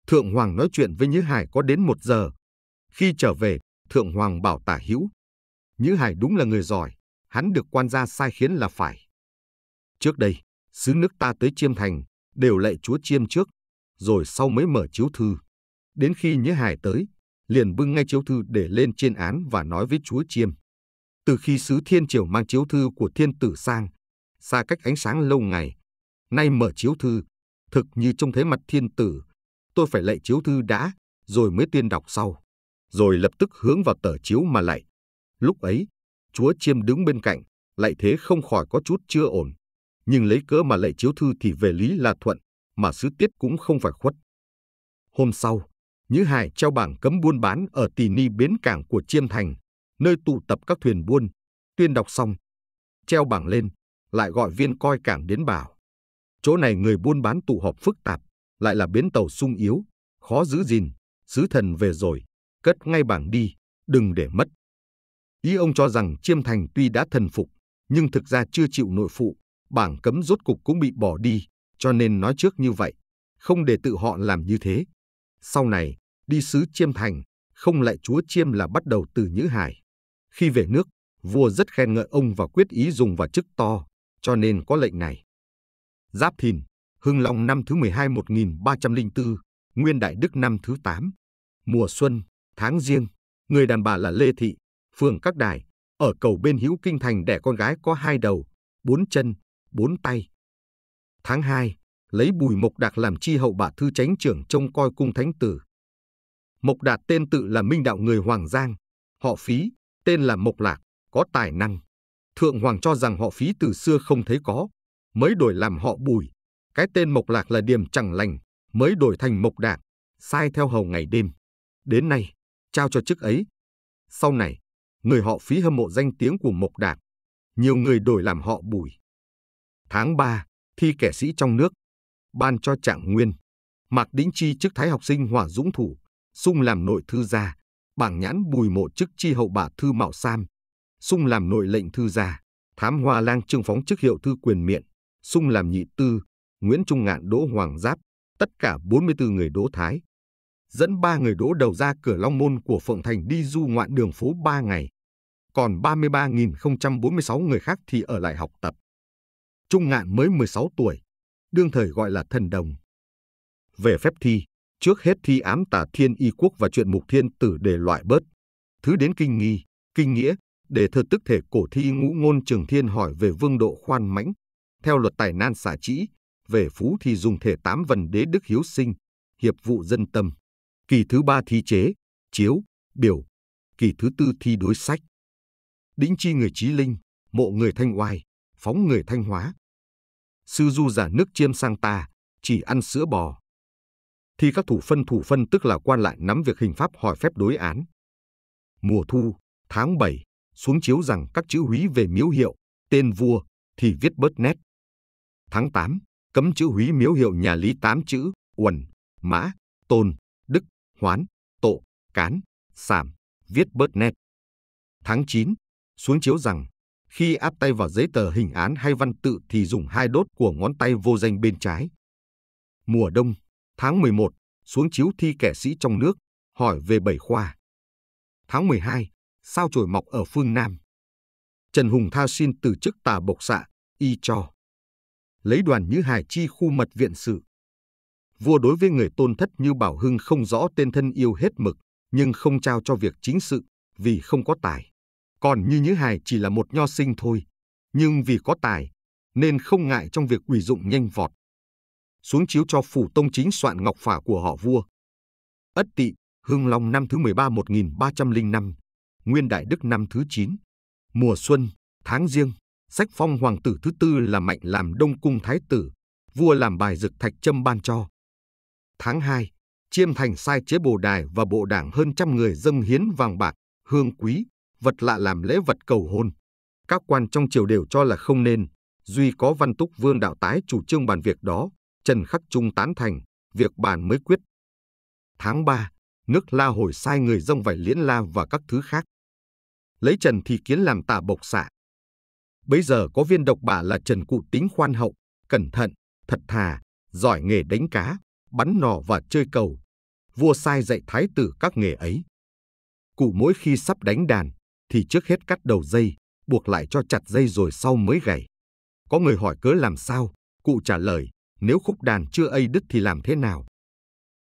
Thượng Hoàng nói chuyện với Nhữ Hải có đến một giờ. Khi trở về, Thượng Hoàng bảo tả hữu. Nhữ Hải đúng là người giỏi, hắn được quan gia sai khiến là phải. Trước đây, sứ nước ta tới Chiêm Thành, đều lệ chúa Chiêm trước, rồi sau mới mở chiếu thư. Đến khi Nhữ Hải tới, liền bưng ngay chiếu thư để lên trên án và nói với chúa Chiêm. Từ khi sứ Thiên Triều mang chiếu thư của thiên tử sang, xa cách ánh sáng lâu ngày, nay mở chiếu thư, thực như trông thấy mặt thiên tử, tôi phải lạy chiếu thư đã, rồi mới tiên đọc sau, rồi lập tức hướng vào tờ chiếu mà lạy. Lúc ấy, chúa Chiêm đứng bên cạnh, lạy thế không khỏi có chút chưa ổn, nhưng lấy cớ mà lạy chiếu thư thì về lý là thuận, mà sứ tiết cũng không phải khuất. Hôm sau, Nhữ Hải treo bảng cấm buôn bán ở Tỳ Ni bến cảng của Chiêm Thành, nơi tụ tập các thuyền buôn, tuyên đọc xong. Treo bảng lên, lại gọi viên coi cảng đến bảo. Chỗ này người buôn bán tụ họp phức tạp, lại là bến tàu sung yếu, khó giữ gìn, sứ thần về rồi, cất ngay bảng đi, đừng để mất. Ý ông cho rằng Chiêm Thành tuy đã thần phục, nhưng thực ra chưa chịu nội phụ, bảng cấm rốt cục cũng bị bỏ đi, cho nên nói trước như vậy, không để tự họ làm như thế. Sau này, đi sứ chiêm thành, không lại chúa chiêm là bắt đầu từ Nhữ Hải. Khi về nước, vua rất khen ngợi ông và quyết ý dùng vào chức to, cho nên có lệnh này. Giáp Thìn, Hưng Long năm thứ 12 1304, Nguyên Đại Đức năm thứ 8. Mùa xuân, tháng riêng, người đàn bà là Lê Thị, phường Các Đài, ở cầu bên hữu kinh thành đẻ con gái có hai đầu, bốn chân, bốn tay, Tháng 2, lấy Bùi Mộc Đạt làm chi hậu bà thư chánh trưởng trông coi cung thánh tử. Mộc Đạt tên tự là Minh Đạo người Hoàng Giang, họ Phí, tên là Mộc Lạc, có tài năng. Thượng Hoàng cho rằng họ Phí từ xưa không thấy có, mới đổi làm họ Bùi. Cái tên Mộc Lạc là điểm chẳng lành, mới đổi thành Mộc Đạt, sai theo hầu ngày đêm. Đến nay, trao cho chức ấy. Sau này, người họ Phí hâm mộ danh tiếng của Mộc Đạt. Nhiều người đổi làm họ Bùi. Tháng 3, thi kẻ sĩ trong nước, ban cho Trạng Nguyên, Mạc Đĩnh Chi chức thái học sinh Hỏa Dũng Thủ, sung làm nội thư gia, bảng nhãn Bùi Mộ chức chi hậu bà Thư Mạo Sam, sung làm nội lệnh thư gia, thám hoa lang trương phóng chức hiệu thư quyền miện, sung làm nhị tư, Nguyễn Trung Ngạn Đỗ Hoàng Giáp, tất cả 44 người Đỗ Thái. Dẫn ba người Đỗ đầu ra cửa Long Môn của Phượng Thành đi du ngoạn đường phố 3 ngày. Còn 33.046 người khác thì ở lại học tập. Trung Ngạn mới 16 tuổi, đương thời gọi là thần đồng. Về phép thi, trước hết thi ám tả thiên y quốc và chuyện mục thiên tử để loại bớt. Thứ đến kinh nghi, kinh nghĩa, để thơ tức thể cổ thi ngũ ngôn trường thiên hỏi về vương độ khoan mãnh, theo luật tài nan xả trĩ, về phú thì dùng thể tám vần đế đức hiếu sinh, hiệp vụ dân tâm. Kỳ thứ ba thi chế, chiếu, biểu. Kỳ thứ tư thi đối sách. Đĩnh chi người trí linh, mộ người thanh oai, phóng người thanh hóa, sư du giả nước chiêm sang ta, chỉ ăn sữa bò. Thì các thủ phân thủ phân tức là quan lại nắm việc hình pháp hỏi phép đối án. Mùa thu, tháng 7, xuống chiếu rằng các chữ húy về miếu hiệu, tên vua, thì viết bớt nét. Tháng 8, cấm chữ húy miếu hiệu nhà Lý tám chữ, uẩn, mã, tôn, đức, hoán, tộ, cán, sảm, viết bớt nét. Tháng 9, xuống chiếu rằng khi áp tay vào giấy tờ hình án hay văn tự thì dùng hai đốt của ngón tay vô danh bên trái. Mùa đông, tháng 11, xuống chiếu thi kẻ sĩ trong nước, hỏi về bảy khoa. Tháng 12, sao trồi mọc ở phương Nam. Trần Hùng tha xin từ chức tà bộc xạ, y cho. Lấy đoàn như hải chi khu mật viện sự. Vua đối với người tôn thất như Bảo Hưng không rõ tên thân yêu hết mực, nhưng không trao cho việc chính sự, vì không có tài còn như Nhữ Hải chỉ là một nho sinh thôi, nhưng vì có tài nên không ngại trong việc ủy dụng nhanh vọt. Xuống chiếu cho phủ tông chính soạn ngọc phả của họ vua. Ất Tỵ, Hưng Long năm thứ 13 1305, Nguyên Đại Đức năm thứ 9, mùa xuân, tháng riêng, sách phong hoàng tử thứ tư là Mạnh làm Đông cung thái tử, vua làm bài dực thạch châm ban cho. Tháng 2, Chiêm Thành sai chế Bồ Đài và Bộ Đảng hơn trăm người dâng hiến vàng bạc, hương quý, vật lạ làm lễ vật cầu hôn. Các quan trong triều đều cho là không nên, duy có Văn Túc Vương đạo tái chủ trương bàn việc đó, Trần Khắc Trung tán thành, việc bàn mới quyết. Tháng 3, nước La hồi sai người dông vải liễn la và các thứ khác. Lấy Trần Thị Kiến làm tả bộc xạ. Bây giờ có viên độc bà là Trần Cụ tính khoan hậu, cẩn thận, thật thà, giỏi nghề đánh cá, bắn nỏ và chơi cầu. Vua sai dạy thái tử các nghề ấy. Cụ mỗi khi sắp đánh đàn, thì trước hết cắt đầu dây, buộc lại cho chặt dây rồi sau mới gảy. Có người hỏi cớ làm sao, cụ trả lời, nếu khúc đàn chưa ây đứt thì làm thế nào?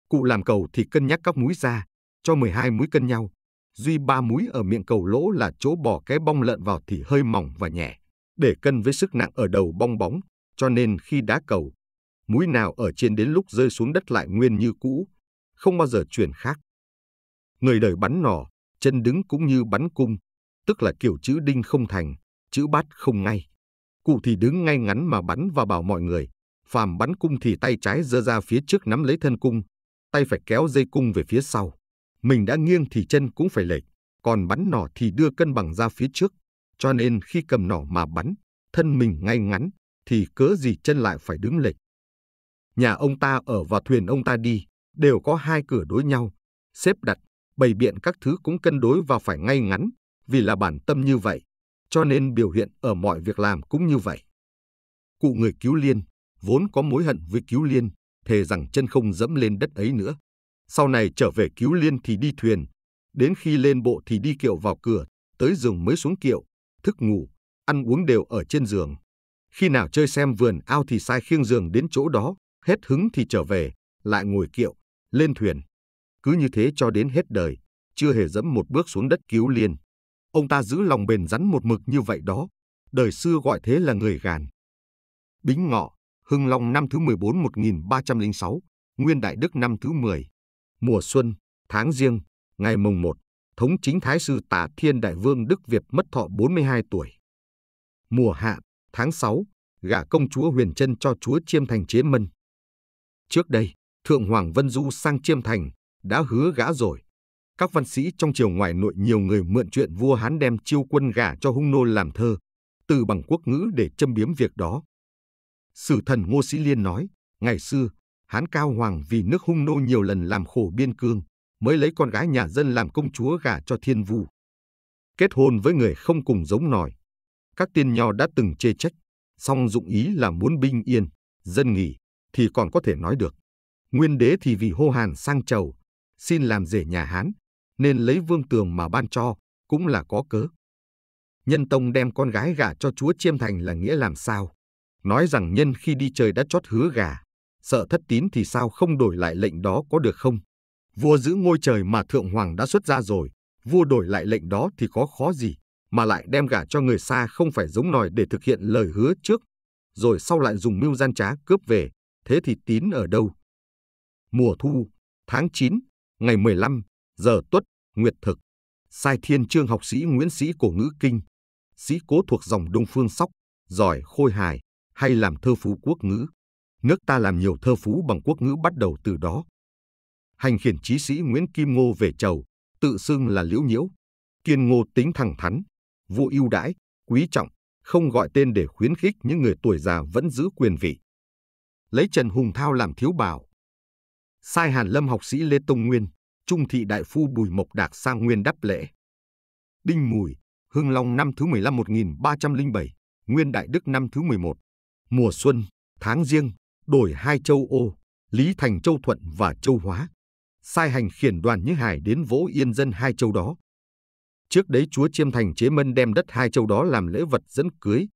Cụ làm cầu thì cân nhắc các múi ra, cho 12 múi cân nhau, duy ba múi ở miệng cầu lỗ là chỗ bỏ cái bong lợn vào thì hơi mỏng và nhẹ, để cân với sức nặng ở đầu bong bóng, cho nên khi đá cầu, múi nào ở trên đến lúc rơi xuống đất lại nguyên như cũ, không bao giờ chuyển khác. Người đời bắn nỏ, chân đứng cũng như bắn cung, tức là kiểu chữ đinh không thành, chữ bát không ngay. Cụ thì đứng ngay ngắn mà bắn và bảo mọi người, phàm bắn cung thì tay trái giơ ra phía trước nắm lấy thân cung, tay phải kéo dây cung về phía sau. Mình đã nghiêng thì chân cũng phải lệch, còn bắn nỏ thì đưa cân bằng ra phía trước. Cho nên khi cầm nỏ mà bắn, thân mình ngay ngắn, thì cớ gì chân lại phải đứng lệch. Nhà ông ta ở và thuyền ông ta đi, đều có hai cửa đối nhau, xếp đặt, bày biện các thứ cũng cân đối và phải ngay ngắn, vì là bản tâm như vậy, cho nên biểu hiện ở mọi việc làm cũng như vậy. Cụ người cứu liên, vốn có mối hận với cứu liên, thề rằng chân không dẫm lên đất ấy nữa. Sau này trở về cứu liên thì đi thuyền, đến khi lên bộ thì đi kiệu vào cửa, tới giường mới xuống kiệu, thức ngủ, ăn uống đều ở trên giường. Khi nào chơi xem vườn ao thì sai khiêng giường đến chỗ đó, hết hứng thì trở về, lại ngồi kiệu, lên thuyền. Cứ như thế cho đến hết đời, chưa hề dẫm một bước xuống đất cứu liên. Ông ta giữ lòng bền rắn một mực như vậy đó. Đời xưa gọi thế là người gàn. Bính Ngọ, Hưng Long năm thứ 14 1306, Nguyên Đại Đức năm thứ 10. Mùa xuân, tháng riêng, ngày mùng 1, Thống chính Thái sư Tả Thiên Đại Vương Đức Việt mất thọ 42 tuổi. Mùa hạ, tháng 6, gả công chúa Huyền Trân cho chúa Chiêm Thành chế mân. Trước đây, Thượng Hoàng Vân Du sang Chiêm Thành đã hứa gã rồi, các văn sĩ trong triều ngoại nội nhiều người mượn chuyện vua Hán đem chiêu quân gả cho hung nô làm thơ, từ bằng quốc ngữ để châm biếm việc đó. Sử thần Ngô Sĩ Liên nói, ngày xưa, Hán Cao Hoàng vì nước hung nô nhiều lần làm khổ biên cương, mới lấy con gái nhà dân làm công chúa gả cho thiên vu. Kết hôn với người không cùng giống nòi. Các tiên nho đã từng chê trách, song dụng ý là muốn binh yên, dân nghỉ, thì còn có thể nói được. Nguyên đế thì vì hô hàn sang chầu, xin làm rể nhà Hán, nên lấy vương tường mà ban cho, cũng là có cớ. Nhân Tông đem con gái gả cho chúa Chiêm Thành là nghĩa làm sao? Nói rằng nhân khi đi chơi đã chót hứa gả, sợ thất tín thì sao không đổi lại lệnh đó có được không? Vua giữ ngôi trời mà Thượng Hoàng đã xuất ra rồi, vua đổi lại lệnh đó thì có khó gì, mà lại đem gả cho người xa không phải giống nòi để thực hiện lời hứa trước, rồi sau lại dùng mưu gian trá cướp về, thế thì tín ở đâu? Mùa thu, tháng 9, ngày 15, giờ tuất, Nguyệt Thực, Sai Thiên Trương học sĩ Nguyễn Sĩ cổ ngữ kinh, sĩ cố thuộc dòng Đông Phương Sóc, giỏi khôi hài, hay làm thơ phú quốc ngữ. Nước ta làm nhiều thơ phú bằng quốc ngữ bắt đầu từ đó. Hành khiển trí sĩ Nguyễn Kim Ngô về chầu, tự xưng là Liễu Nhiễu. Kiên Ngô tính thẳng thắn, vô ưu đãi, quý trọng, không gọi tên để khuyến khích những người tuổi già vẫn giữ quyền vị. Lấy Trần Hùng Thao làm thiếu bảo. Sai Hàn Lâm học sĩ Lê Tông Nguyên, trung thị đại phu Bùi Mộc Đạc sang nguyên đáp lễ. Đinh Mùi, Hương Long năm thứ 15 1307, Nguyên Đại Đức năm thứ 11, mùa xuân, tháng riêng, đổi hai châu ô, Lý Thành Châu Thuận và Châu Hóa. Sai hành khiển đoàn như hải đến vỗ yên dân hai châu đó. Trước đấy chúa Chiêm Thành Chế Mân đem đất hai châu đó làm lễ vật dẫn cưới,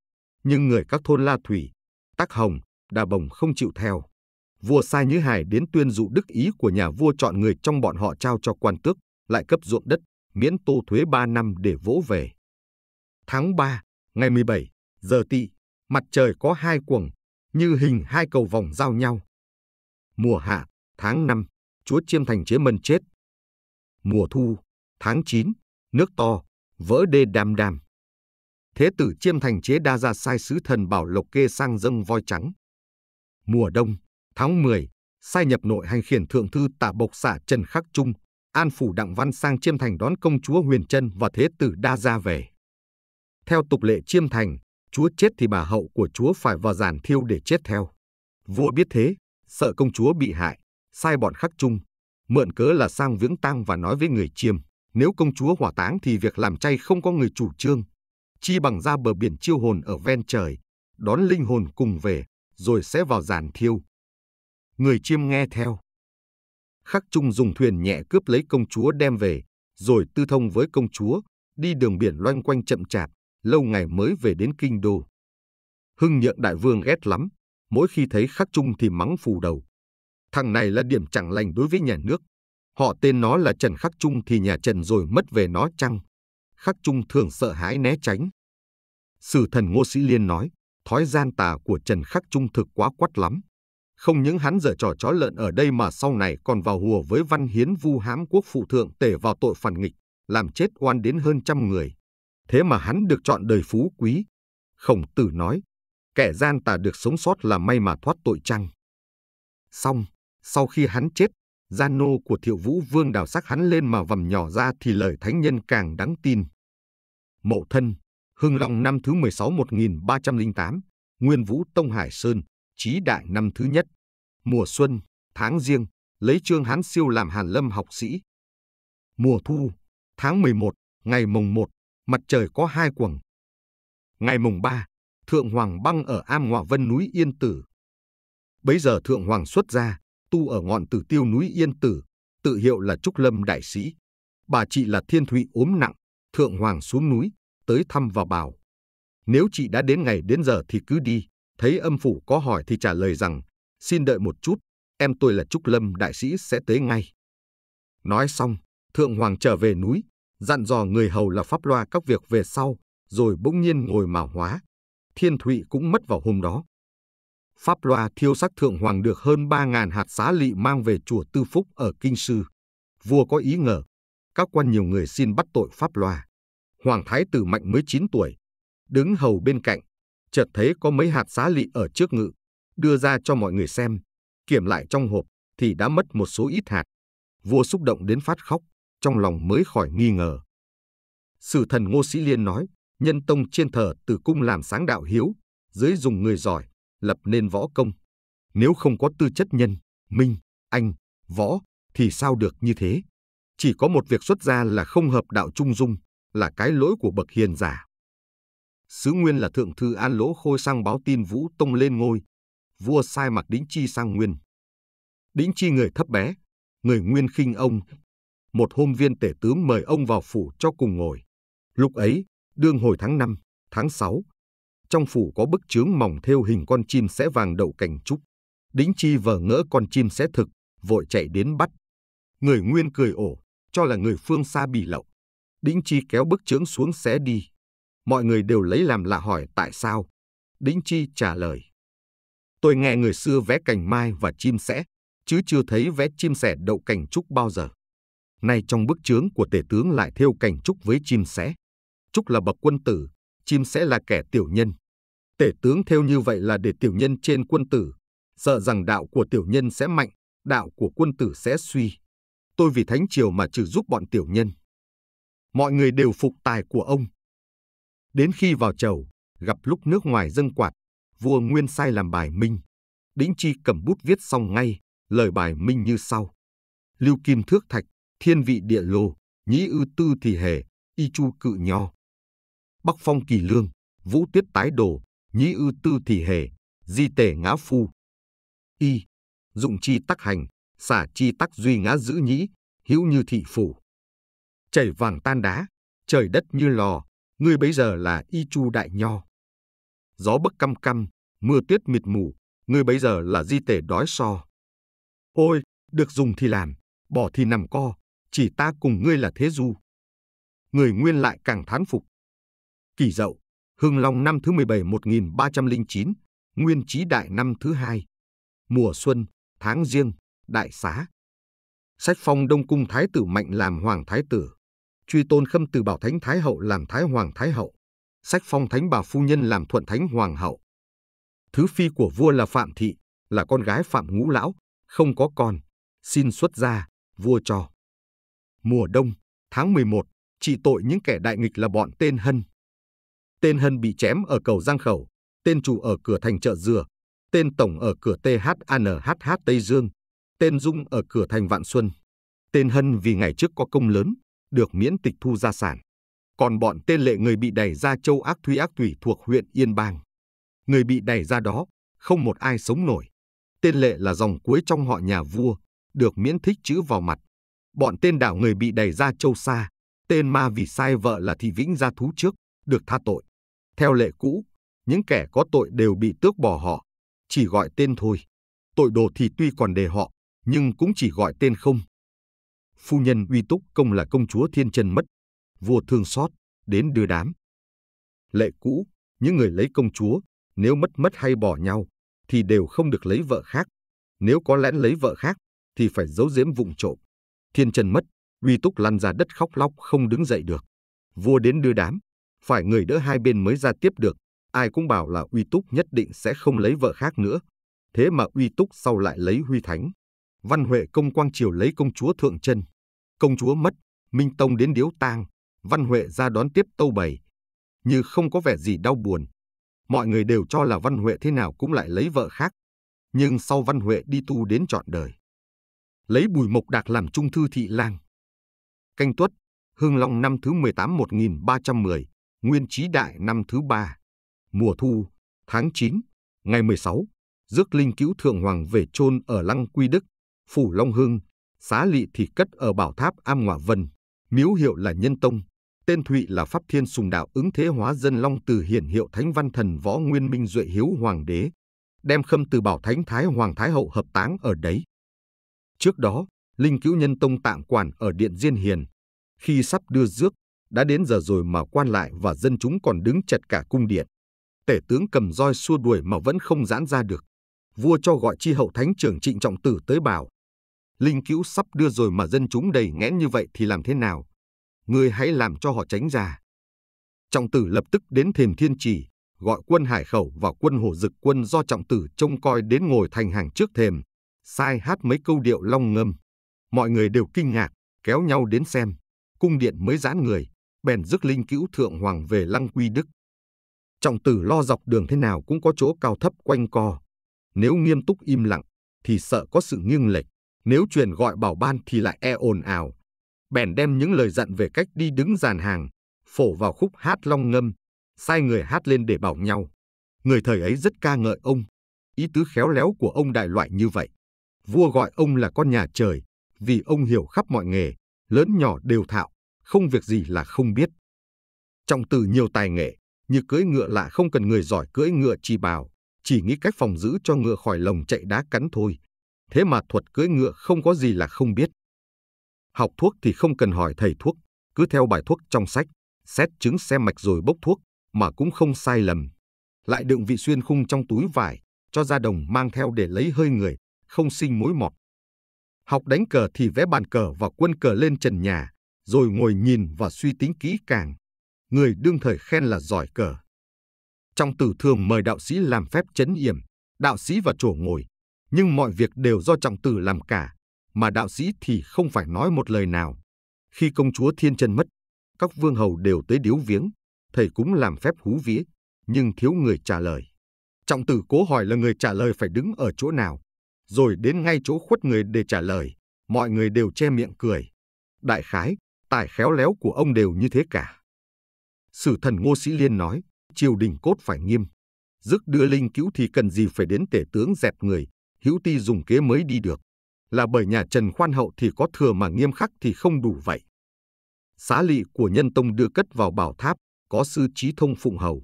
nhưng người các thôn La Thủy, Tắc Hồng, Đà Bồng không chịu theo vua sai Nhữ Hải đến tuyên dụ đức ý của nhà vua chọn người trong bọn họ trao cho quan tước, lại cấp ruộng đất, miễn tô thuế 3 năm để vỗ về. Tháng 3, ngày 17, giờ tỵ, mặt trời có hai cuồng, như hình hai cầu vòng giao nhau. Mùa hạ, tháng 5, chúa Chiêm Thành chế mân chết. Mùa thu, tháng 9, nước to, vỡ đê đam đam. Thế tử Chiêm Thành chế đa ra sai sứ thần Bảo Lộc Kê sang dâng voi trắng. Mùa đông, Tháng 10, sai nhập nội hành khiển thượng thư tả bộc xả Trần Khắc Trung, an phủ Đặng Văn sang Chiêm Thành đón công chúa Huyền Trân và thế tử Đa Gia về. Theo tục lệ Chiêm Thành, chúa chết thì bà hậu của chúa phải vào giàn thiêu để chết theo. Vua biết thế, sợ công chúa bị hại, sai bọn Khắc Trung, mượn cớ là sang viếng tang và nói với người Chiêm, nếu công chúa hỏa táng thì việc làm chay không có người chủ trương. Chi bằng ra bờ biển chiêu hồn ở ven trời, đón linh hồn cùng về, rồi sẽ vào giàn thiêu người chiêm nghe theo. Khắc Trung dùng thuyền nhẹ cướp lấy công chúa đem về, rồi tư thông với công chúa, đi đường biển loanh quanh chậm chạp, lâu ngày mới về đến kinh đô. Hưng nhượng đại vương ghét lắm, mỗi khi thấy Khắc Trung thì mắng phù đầu. Thằng này là điểm chẳng lành đối với nhà nước. Họ tên nó là Trần Khắc Trung thì nhà Trần rồi mất về nó chăng? Khắc Trung thường sợ hãi né tránh. Sử thần Ngô Sĩ Liên nói, thói gian tà của Trần Khắc Trung thực quá quắt lắm. Không những hắn dở trò chó lợn ở đây mà sau này còn vào hùa với văn hiến vu hám quốc phụ thượng tể vào tội phản nghịch, làm chết oan đến hơn trăm người. Thế mà hắn được chọn đời phú quý. Khổng tử nói, kẻ gian tà được sống sót là may mà thoát tội chăng. Xong, sau khi hắn chết, gian nô của thiệu vũ vương đào sắc hắn lên mà vầm nhỏ ra thì lời thánh nhân càng đáng tin. Mậu thân, Hưng Long năm thứ 16 1308, Nguyên Vũ Tông Hải Sơn. Chí Đại năm thứ nhất, mùa xuân, tháng riêng, lấy Trương Hán Siêu làm Hàn Lâm học sĩ. Mùa thu, tháng 11, ngày mùng 1, mặt trời có hai quầng. Ngày mùng 3, Thượng Hoàng băng ở Am Ngọa Vân núi Yên Tử. Bấy giờ Thượng Hoàng xuất ra, tu ở ngọn tử tiêu núi Yên Tử, tự hiệu là Trúc Lâm Đại Sĩ. Bà chị là Thiên Thụy ốm nặng, Thượng Hoàng xuống núi, tới thăm và bảo. Nếu chị đã đến ngày đến giờ thì cứ đi, thấy âm phủ có hỏi thì trả lời rằng, xin đợi một chút, em tôi là Trúc Lâm đại sĩ sẽ tới ngay. Nói xong, Thượng Hoàng trở về núi, dặn dò người hầu là pháp loa các việc về sau, rồi bỗng nhiên ngồi mà hóa. Thiên Thụy cũng mất vào hôm đó. Pháp loa thiêu sắc Thượng Hoàng được hơn 3.000 hạt xá lị mang về chùa Tư Phúc ở Kinh Sư. Vua có ý ngờ, các quan nhiều người xin bắt tội Pháp loa. Hoàng Thái Tử Mạnh mới 9 tuổi, đứng hầu bên cạnh, chợt thấy có mấy hạt xá lị ở trước ngự, đưa ra cho mọi người xem, kiểm lại trong hộp thì đã mất một số ít hạt. Vua xúc động đến phát khóc, trong lòng mới khỏi nghi ngờ. Sử thần Ngô Sĩ Liên nói, nhân tông chiên thờ từ cung làm sáng đạo hiếu, dưới dùng người giỏi, lập nên võ công. Nếu không có tư chất nhân, minh, anh, võ, thì sao được như thế? Chỉ có một việc xuất ra là không hợp đạo trung dung, là cái lỗi của bậc hiền giả. Sứ Nguyên là Thượng thư An Lỗ Khôi sang báo tin Vũ Tông lên ngôi. Vua sai mặc Đĩnh Chi sang Nguyên. Đĩnh Chi người thấp bé, người Nguyên khinh ông. Một hôm viên tể tướng mời ông vào phủ cho cùng ngồi. Lúc ấy, đương hồi tháng 5, tháng 6. Trong phủ có bức chướng mỏng theo hình con chim sẽ vàng đậu cành trúc. Đĩnh Chi vờ ngỡ con chim sẽ thực, vội chạy đến bắt. Người Nguyên cười ổ, cho là người phương xa bị lậu. Đĩnh Chi kéo bức chướng xuống xé đi. Mọi người đều lấy làm lạ hỏi tại sao. Đĩnh Chi trả lời. Tôi nghe người xưa vẽ cành mai và chim sẻ, chứ chưa thấy vẽ chim sẻ đậu cành trúc bao giờ. Nay trong bức chướng của tể tướng lại thêu cành trúc với chim sẻ. Trúc là bậc quân tử, chim sẻ là kẻ tiểu nhân. Tể tướng thêu như vậy là để tiểu nhân trên quân tử, sợ rằng đạo của tiểu nhân sẽ mạnh, đạo của quân tử sẽ suy. Tôi vì thánh triều mà trừ giúp bọn tiểu nhân. Mọi người đều phục tài của ông, Đến khi vào chầu, gặp lúc nước ngoài dâng quạt, vua Nguyên sai làm bài Minh. Đĩnh Chi cầm bút viết xong ngay, lời bài Minh như sau. Lưu kim thước thạch, thiên vị địa lô, nhĩ ư tư thì hề, y chu cự nho. Bắc phong kỳ lương, vũ tiết tái đồ, nhĩ ư tư thì hề, di tể ngã phu. Y, dụng chi tắc hành, xả chi tắc duy ngã giữ nhĩ, hữu như thị phủ. Chảy vàng tan đá, trời đất như lò, ngươi bấy giờ là y chu đại nho. Gió bấc căm căm, mưa tuyết mịt mù, ngươi bấy giờ là di tể đói so. Ôi, được dùng thì làm, bỏ thì nằm co, chỉ ta cùng ngươi là thế du. Người nguyên lại càng thán phục. Kỳ dậu, Hưng Long năm thứ 17 1309, Nguyên Chí Đại năm thứ hai. Mùa xuân, tháng riêng, đại xá. Sách phong Đông Cung Thái tử Mạnh làm Hoàng Thái tử truy tôn Khâm Từ Bảo Thánh Thái Hậu làm Thái Hoàng Thái Hậu, sách phong Thánh Bà Phu Nhân làm Thuận Thánh Hoàng Hậu. Thứ phi của vua là Phạm Thị, là con gái Phạm Ngũ Lão, không có con, xin xuất gia, vua cho. Mùa đông, tháng 11, trị tội những kẻ đại nghịch là bọn tên Hân. Tên Hân bị chém ở cầu Giang Khẩu, tên chủ ở cửa thành chợ Dừa, tên tổng ở cửa thanh Tây Dương, tên Dung ở cửa thành Vạn Xuân. Tên Hân vì ngày trước có công lớn, được miễn tịch thu gia sản. Còn bọn tên lệ người bị đẩy ra châu Ác thủy Ác Thủy thuộc huyện Yên Bang. Người bị đẩy ra đó, không một ai sống nổi. Tên lệ là dòng cuối trong họ nhà vua, được miễn thích chữ vào mặt. Bọn tên đảo người bị đẩy ra châu xa, tên ma vì sai vợ là Thị Vĩnh ra thú trước, được tha tội. Theo lệ cũ, những kẻ có tội đều bị tước bỏ họ, chỉ gọi tên thôi. Tội đồ thì tuy còn đề họ, nhưng cũng chỉ gọi tên không phu nhân uy túc công là công chúa thiên trần mất, vua thương xót, đến đưa đám. Lệ cũ, những người lấy công chúa, nếu mất mất hay bỏ nhau, thì đều không được lấy vợ khác. Nếu có lẽ lấy vợ khác, thì phải giấu giếm vụng trộm. Thiên trần mất, uy túc lăn ra đất khóc lóc không đứng dậy được. Vua đến đưa đám, phải người đỡ hai bên mới ra tiếp được. Ai cũng bảo là uy túc nhất định sẽ không lấy vợ khác nữa. Thế mà uy túc sau lại lấy huy thánh. Văn Huệ công quang triều lấy công chúa thượng chân. Công chúa mất, Minh Tông đến điếu tang, Văn Huệ ra đón tiếp tâu bảy, Như không có vẻ gì đau buồn. Mọi người đều cho là Văn Huệ thế nào cũng lại lấy vợ khác. Nhưng sau Văn Huệ đi tu đến trọn đời. Lấy Bùi Mộc Đạc làm trung thư thị lang. Canh Tuất, Hương Long năm thứ 18 1310, Nguyên Chí Đại năm thứ 3. Mùa thu, tháng 9, ngày 16, rước linh cứu thượng hoàng về chôn ở Lăng Quy Đức, Phủ Long Hưng, xá lị thì cất ở bảo tháp Am Ngọa Vân, miếu hiệu là Nhân Tông, tên Thụy là Pháp Thiên Sùng Đạo ứng thế hóa dân Long từ hiển hiệu Thánh Văn Thần Võ Nguyên Minh Duệ Hiếu Hoàng đế, đem khâm từ bảo Thánh Thái Hoàng Thái Hậu hợp táng ở đấy. Trước đó, Linh Cữu Nhân Tông tạm quản ở Điện Diên Hiền. Khi sắp đưa rước, đã đến giờ rồi mà quan lại và dân chúng còn đứng chật cả cung điện. Tể tướng cầm roi xua đuổi mà vẫn không giãn ra được. Vua cho gọi chi hậu thánh trưởng trịnh trọng tử tới bảo, linh cữu sắp đưa rồi mà dân chúng đầy nghẽn như vậy thì làm thế nào? Ngươi hãy làm cho họ tránh ra. Trọng tử lập tức đến thềm thiên trì, gọi quân hải khẩu và quân hổ dực quân do trọng tử trông coi đến ngồi thành hàng trước thềm, sai hát mấy câu điệu long ngâm. Mọi người đều kinh ngạc, kéo nhau đến xem, cung điện mới giãn người, bèn rước linh cữu thượng hoàng về lăng quy đức. Trọng tử lo dọc đường thế nào cũng có chỗ cao thấp quanh co. Nếu nghiêm túc im lặng, thì sợ có sự nghiêng lệch nếu truyền gọi bảo ban thì lại e ồn ào. Bèn đem những lời dặn về cách đi đứng dàn hàng, phổ vào khúc hát long ngâm, sai người hát lên để bảo nhau. Người thời ấy rất ca ngợi ông, ý tứ khéo léo của ông đại loại như vậy. Vua gọi ông là con nhà trời, vì ông hiểu khắp mọi nghề, lớn nhỏ đều thạo, không việc gì là không biết. Trọng từ nhiều tài nghệ, như cưỡi ngựa lạ không cần người giỏi cưỡi ngựa chi bảo, chỉ nghĩ cách phòng giữ cho ngựa khỏi lồng chạy đá cắn thôi. Thế mà thuật cưỡi ngựa không có gì là không biết. Học thuốc thì không cần hỏi thầy thuốc, cứ theo bài thuốc trong sách, xét chứng xem mạch rồi bốc thuốc mà cũng không sai lầm. Lại đựng vị xuyên khung trong túi vải, cho ra đồng mang theo để lấy hơi người, không sinh mối mọt. Học đánh cờ thì vẽ bàn cờ và quân cờ lên trần nhà, rồi ngồi nhìn và suy tính kỹ càng. Người đương thời khen là giỏi cờ. Trong tử thường mời đạo sĩ làm phép chấn yểm, đạo sĩ và trổ ngồi, nhưng mọi việc đều do trọng tử làm cả, mà đạo sĩ thì không phải nói một lời nào. Khi công chúa Thiên Trần mất, các vương hầu đều tới điếu viếng, thầy cũng làm phép hú vía, nhưng thiếu người trả lời. Trọng tử cố hỏi là người trả lời phải đứng ở chỗ nào, rồi đến ngay chỗ khuất người để trả lời, mọi người đều che miệng cười. Đại khái, tài khéo léo của ông đều như thế cả. Sử thần Ngô Sĩ Liên nói, triều đình cốt phải nghiêm. Dứt đưa linh cứu thì cần gì phải đến tể tướng dẹp người, hữu ti dùng kế mới đi được. Là bởi nhà Trần khoan hậu thì có thừa mà nghiêm khắc thì không đủ vậy. Xá lị của Nhân Tông đưa cất vào bảo tháp, có sư trí thông phụng hầu.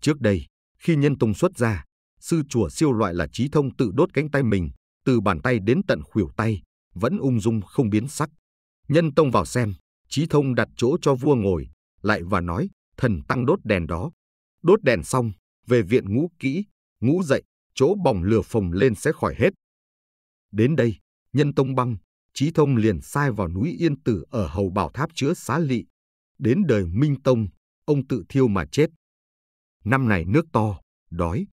Trước đây, khi Nhân Tông xuất ra, sư chùa siêu loại là trí thông tự đốt cánh tay mình, từ bàn tay đến tận khuỷu tay, vẫn ung dung không biến sắc. Nhân Tông vào xem, trí thông đặt chỗ cho vua ngồi, lại và nói, thần tăng đốt đèn đó. Đốt đèn xong, về viện ngũ kỹ, ngũ dậy, chỗ bỏng lửa phồng lên sẽ khỏi hết. Đến đây, nhân tông băng, Trí Thông liền sai vào núi Yên Tử ở hầu bảo tháp chứa xá lị. Đến đời Minh Tông, ông tự thiêu mà chết. Năm này nước to, đói.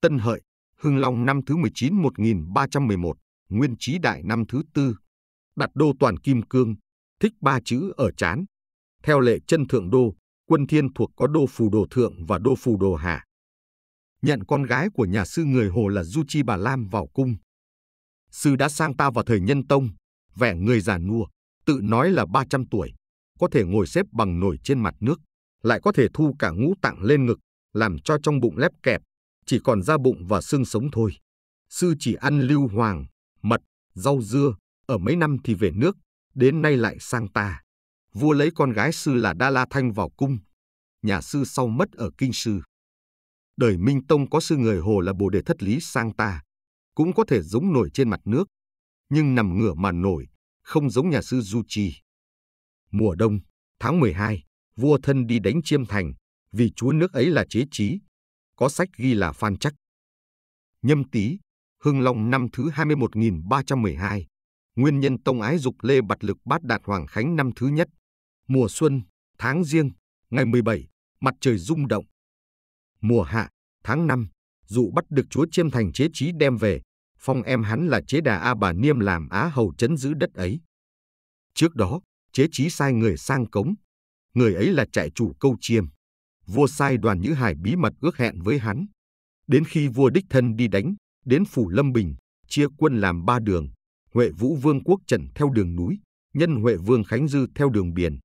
Tân Hợi, Hưng Long năm thứ 19 1311, Nguyên Trí Đại năm thứ tư. Đặt đô toàn kim cương, thích ba chữ ở chán. Theo lệ chân thượng đô, quân thiên thuộc có đô phù đồ thượng và đô phù đồ hạ nhận con gái của nhà sư người Hồ là Du Chi Bà Lam vào cung. Sư đã sang ta vào thời nhân tông, vẻ người già nua, tự nói là 300 tuổi, có thể ngồi xếp bằng nổi trên mặt nước, lại có thể thu cả ngũ tạng lên ngực, làm cho trong bụng lép kẹp, chỉ còn da bụng và xương sống thôi. Sư chỉ ăn lưu hoàng, mật, rau dưa, ở mấy năm thì về nước, đến nay lại sang ta. Vua lấy con gái sư là Đa La Thanh vào cung. Nhà sư sau mất ở kinh sư đời Minh Tông có sư người Hồ là Bồ Đề Thất Lý sang ta, cũng có thể giống nổi trên mặt nước, nhưng nằm ngửa mà nổi, không giống nhà sư Du Trì. Mùa đông, tháng 12, vua thân đi đánh chiêm thành, vì chúa nước ấy là chế trí, có sách ghi là phan chắc. Nhâm Tý, Hưng Long năm thứ 21.312, Nguyên nhân Tông Ái Dục Lê Bạt Lực Bát Đạt Hoàng Khánh năm thứ nhất, mùa xuân, tháng riêng, ngày 17, mặt trời rung động, mùa hạ, tháng năm, dụ bắt được chúa chiêm thành chế trí đem về, phong em hắn là chế đà A bà Niêm làm Á Hầu chấn giữ đất ấy. Trước đó, chế trí sai người sang cống, người ấy là trại chủ câu chiêm. Vua sai đoàn Nhữ Hải bí mật ước hẹn với hắn. Đến khi vua đích thân đi đánh, đến phủ Lâm Bình, chia quân làm ba đường, Huệ Vũ Vương quốc Trần theo đường núi, nhân Huệ Vương Khánh Dư theo đường biển.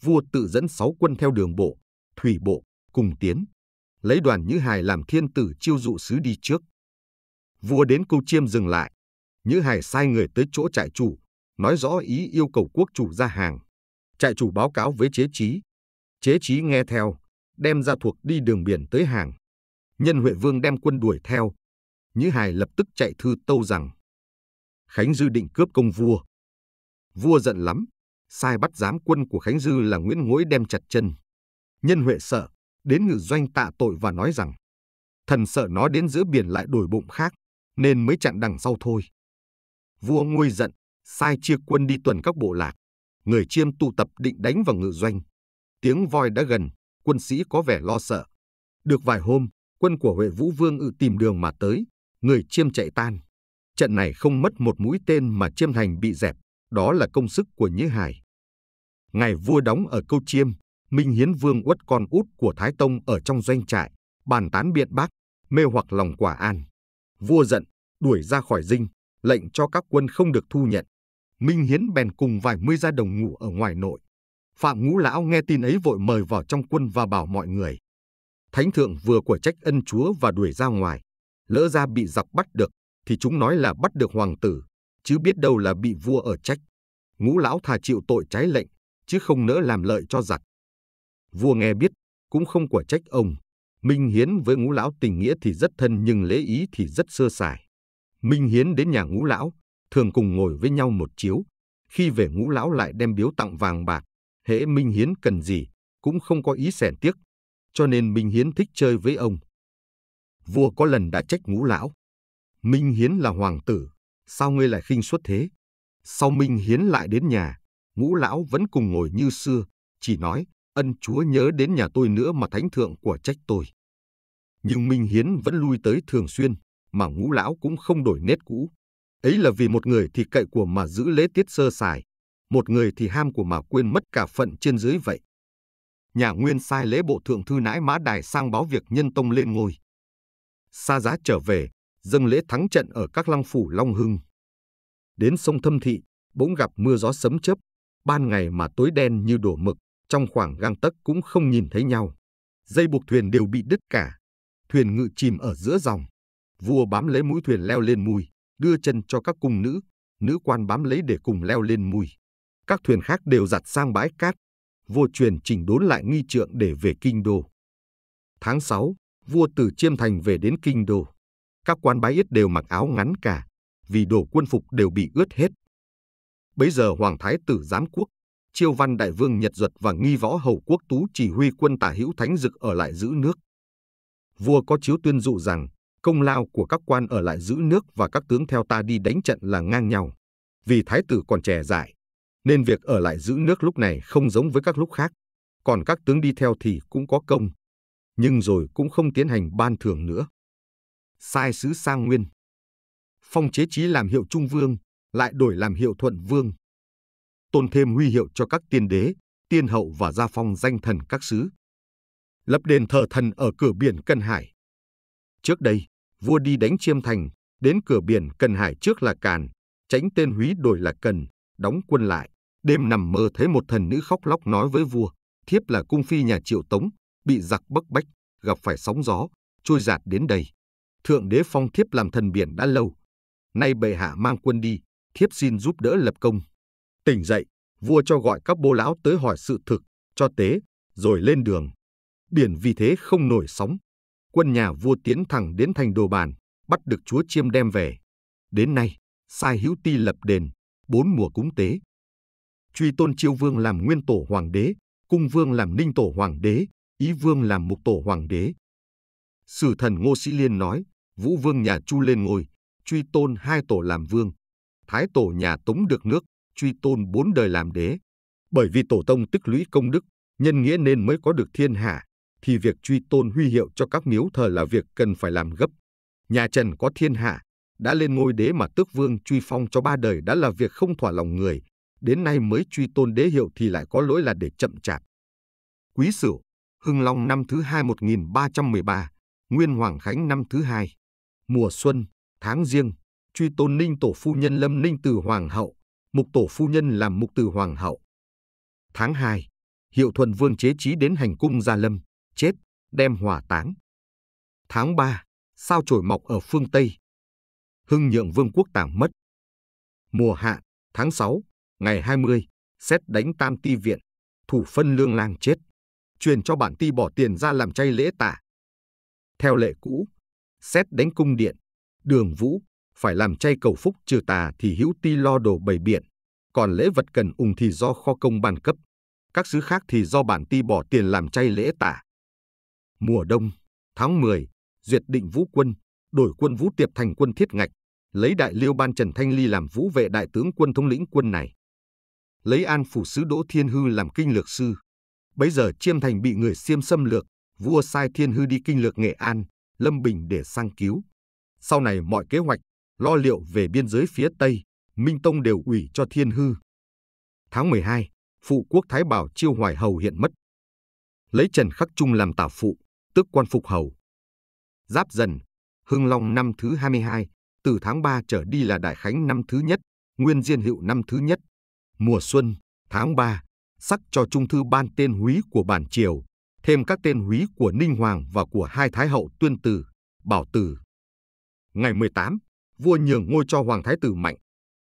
Vua tự dẫn sáu quân theo đường bộ, thủy bộ, cùng tiến, lấy đoàn Nhữ Hải làm thiên tử chiêu dụ sứ đi trước. Vua đến câu chiêm dừng lại, Nhữ Hải sai người tới chỗ trại chủ, nói rõ ý yêu cầu quốc chủ ra hàng. Trại chủ báo cáo với chế trí. Chế trí nghe theo, đem ra thuộc đi đường biển tới hàng. Nhân Huệ Vương đem quân đuổi theo. Nhữ Hải lập tức chạy thư tâu rằng Khánh Dư định cướp công vua. Vua giận lắm, sai bắt giám quân của Khánh Dư là Nguyễn Ngối đem chặt chân. Nhân Huệ sợ, đến ngự doanh tạ tội và nói rằng thần sợ nó đến giữa biển lại đổi bụng khác, nên mới chặn đằng sau thôi. Vua nguôi giận, sai chia quân đi tuần các bộ lạc. Người chiêm tụ tập định đánh vào ngự doanh. Tiếng voi đã gần, quân sĩ có vẻ lo sợ. Được vài hôm, quân của Huệ Vũ Vương ự tìm đường mà tới, người chiêm chạy tan. Trận này không mất một mũi tên mà chiêm thành bị dẹp, đó là công sức của Nhĩ Hải. Ngày vua đóng ở câu chiêm, Minh Hiến Vương uất con út của Thái Tông ở trong doanh trại, bàn tán biện bác, mê hoặc lòng quả an. Vua giận, đuổi ra khỏi dinh, lệnh cho các quân không được thu nhận. Minh Hiến bèn cùng vài mươi gia đồng ngủ ở ngoài nội. Phạm Ngũ Lão nghe tin ấy vội mời vào trong quân và bảo mọi người. Thánh thượng vừa của trách ân chúa và đuổi ra ngoài. Lỡ ra bị giặc bắt được, thì chúng nói là bắt được hoàng tử, chứ biết đâu là bị vua ở trách. Ngũ Lão thà chịu tội trái lệnh, chứ không nỡ làm lợi cho giặc. Vua nghe biết, cũng không quả trách ông. Minh Hiến với ngũ lão tình nghĩa thì rất thân nhưng lễ ý thì rất sơ sài. Minh Hiến đến nhà ngũ lão, thường cùng ngồi với nhau một chiếu. Khi về ngũ lão lại đem biếu tặng vàng bạc, hễ Minh Hiến cần gì, cũng không có ý sẻn tiếc. Cho nên Minh Hiến thích chơi với ông. Vua có lần đã trách ngũ lão. Minh Hiến là hoàng tử, sao ngươi lại khinh suất thế? Sau Minh Hiến lại đến nhà, ngũ lão vẫn cùng ngồi như xưa, chỉ nói, ân chúa nhớ đến nhà tôi nữa mà thánh thượng của trách tôi. Nhưng Minh Hiến vẫn lui tới thường xuyên, mà ngũ lão cũng không đổi nét cũ. Ấy là vì một người thì cậy của mà giữ lễ tiết sơ sài, một người thì ham của mà quên mất cả phận trên dưới vậy. Nhà Nguyên sai lễ bộ thượng thư nãi mã đài sang báo việc nhân tông lên ngôi. Sa giá trở về, dâng lễ thắng trận ở các lăng phủ Long Hưng. Đến sông Thâm Thị, bỗng gặp mưa gió sấm chớp, ban ngày mà tối đen như đổ mực, trong khoảng gang tấc cũng không nhìn thấy nhau. Dây buộc thuyền đều bị đứt cả. Thuyền ngự chìm ở giữa dòng. Vua bám lấy mũi thuyền leo lên mùi, đưa chân cho các cung nữ, nữ quan bám lấy để cùng leo lên mùi. Các thuyền khác đều giặt sang bãi cát. Vua truyền chỉnh đốn lại nghi trượng để về kinh đô. Tháng 6, vua từ Chiêm Thành về đến kinh đô. Các quan bái yết đều mặc áo ngắn cả, vì đồ quân phục đều bị ướt hết. Bấy giờ Hoàng Thái tử giám quốc chiêu văn đại vương Nhật Duật và nghi võ hầu quốc tú chỉ huy quân tả hữu thánh dực ở lại giữ nước. Vua có chiếu tuyên dụ rằng, công lao của các quan ở lại giữ nước và các tướng theo ta đi đánh trận là ngang nhau. Vì thái tử còn trẻ dại, nên việc ở lại giữ nước lúc này không giống với các lúc khác, còn các tướng đi theo thì cũng có công, nhưng rồi cũng không tiến hành ban thưởng nữa. Sai sứ sang nguyên Phong chế trí làm hiệu trung vương, lại đổi làm hiệu thuận vương tôn thêm huy hiệu cho các tiên đế, tiên hậu và gia phong danh thần các xứ. Lập đền thờ thần ở cửa biển Cần Hải. Trước đây, vua đi đánh Chiêm Thành, đến cửa biển Cần Hải trước là Càn, tránh tên húy đổi là Cần, đóng quân lại. Đêm nằm mơ thấy một thần nữ khóc lóc nói với vua, thiếp là cung phi nhà triệu tống, bị giặc bấc bách, gặp phải sóng gió, trôi giạt đến đây. Thượng đế phong thiếp làm thần biển đã lâu. Nay bệ hạ mang quân đi, thiếp xin giúp đỡ lập công, Tỉnh dậy, vua cho gọi các bô lão tới hỏi sự thực, cho tế, rồi lên đường. Biển vì thế không nổi sóng. Quân nhà vua tiến thẳng đến thành đồ bàn, bắt được chúa chiêm đem về. Đến nay, sai hữu ti lập đền, bốn mùa cúng tế. Truy tôn chiêu vương làm nguyên tổ hoàng đế, cung vương làm ninh tổ hoàng đế, ý vương làm mục tổ hoàng đế. Sử thần Ngô Sĩ Liên nói, vũ vương nhà Chu lên ngôi, truy tôn hai tổ làm vương. Thái tổ nhà Tống được nước, truy tôn bốn đời làm đế. Bởi vì tổ tông tích lũy công đức, nhân nghĩa nên mới có được thiên hạ, thì việc truy tôn huy hiệu cho các miếu thờ là việc cần phải làm gấp. Nhà Trần có thiên hạ, đã lên ngôi đế mà tước vương truy phong cho ba đời đã là việc không thỏa lòng người, đến nay mới truy tôn đế hiệu thì lại có lỗi là để chậm chạp. Quý Sửu, Hưng Long năm thứ hai 1313, Nguyên Hoàng Khánh năm thứ hai, mùa xuân, tháng riêng, truy tôn ninh tổ phu nhân Lâm Ninh từ Hoàng hậu, mục tổ phu nhân làm mục từ hoàng hậu. Tháng 2, Hiệu Thuần Vương chế trí đến hành cung Gia Lâm, chết, đem hỏa táng. Tháng 3, sao trổi mọc ở phương Tây. Hưng nhượng vương quốc tảng mất. Mùa hạ, tháng 6, ngày 20, xét đánh tam ti viện, thủ phân lương lang chết. Truyền cho bản ti bỏ tiền ra làm chay lễ tạ. Theo lệ cũ, xét đánh cung điện, đường vũ, phải làm chay cầu phúc trừ tà thì hữu ti lo đồ bày biện, còn lễ vật cần ủng thì do kho công ban cấp, các xứ khác thì do bản ti bỏ tiền làm chay lễ tả. Mùa đông, tháng 10, duyệt định vũ quân, đổi quân vũ tiệp thành quân thiết ngạch, lấy đại liêu ban Trần Thanh Ly làm vũ vệ đại tướng quân thống lĩnh quân này. Lấy an phủ sứ Đỗ Thiên Hư làm kinh lược sư. Bấy giờ Chiêm Thành bị người xiêm xâm lược, vua sai Thiên Hư đi kinh lược Nghệ An, Lâm Bình để sang cứu. Sau này mọi kế hoạch lo liệu về biên giới phía Tây, Minh Tông đều ủy cho Thiên Hư. Tháng 12, phụ quốc Thái Bảo Chiêu Hoài Hầu hiện mất. Lấy Trần Khắc Trung làm tả phụ, tức quan phục hầu. Giáp dần, Hưng Long năm thứ 22, từ tháng 3 trở đi là Đại Khánh năm thứ nhất, Nguyên Diên hiệu năm thứ nhất. Mùa xuân, tháng 3, sắc cho Trung Thư ban tên húy của bản triều, thêm các tên húy của Ninh Hoàng và của hai Thái hậu Tuyên Tử, Bảo Tử. Ngày 18, vua nhường ngôi cho Hoàng Thái Tử Mạnh.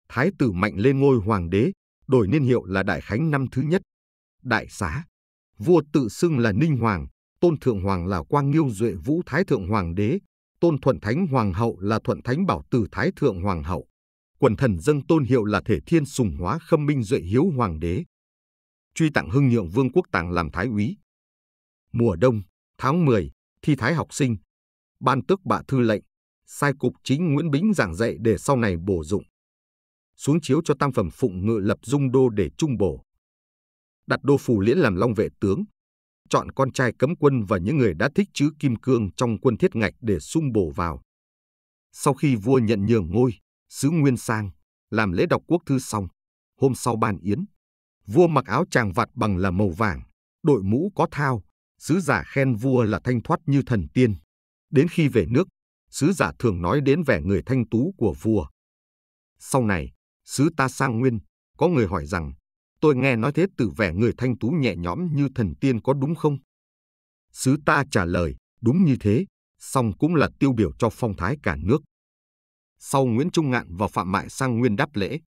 Thái Tử Mạnh lên ngôi Hoàng đế, đổi niên hiệu là Đại Khánh năm thứ nhất. Đại xá, vua tự xưng là Ninh Hoàng, tôn thượng hoàng là Quang Nghiêu Duệ Vũ Thái Thượng Hoàng đế, tôn thuận thánh Hoàng hậu là thuận thánh Bảo Tử Thái Thượng Hoàng hậu. Quần thần dâng tôn hiệu là Thể Thiên Sùng Hóa Khâm Minh Duệ Hiếu Hoàng đế. Truy tặng hưng nhượng Vương quốc Tàng làm Thái úy. Mùa đông, tháng 10, thi thái học sinh. Ban tước bạ thư lệnh, sai cục chính Nguyễn Bính giảng dạy để sau này bổ dụng. Xuống chiếu cho tam phẩm phụng ngự lập dung đô để trung bổ. Đặt đô phù liễn làm long vệ tướng. Chọn con trai cấm quân và những người đã thích chữ kim cương trong quân thiết ngạch để sung bổ vào. Sau khi vua nhận nhường ngôi, sứ Nguyên Sang, làm lễ đọc quốc thư xong, hôm sau ban yến, vua mặc áo tràng vạt bằng là màu vàng, đội mũ có thao, sứ giả khen vua là thanh thoát như thần tiên. Đến khi về nước, sứ giả thường nói đến vẻ người thanh tú của vua. Sau này, sứ ta sang nguyên, có người hỏi rằng, tôi nghe nói thế từ vẻ người thanh tú nhẹ nhõm như thần tiên có đúng không? Sứ ta trả lời, đúng như thế, song cũng là tiêu biểu cho phong thái cả nước. Sau Nguyễn Trung Ngạn và Phạm Mại sang nguyên đáp lễ,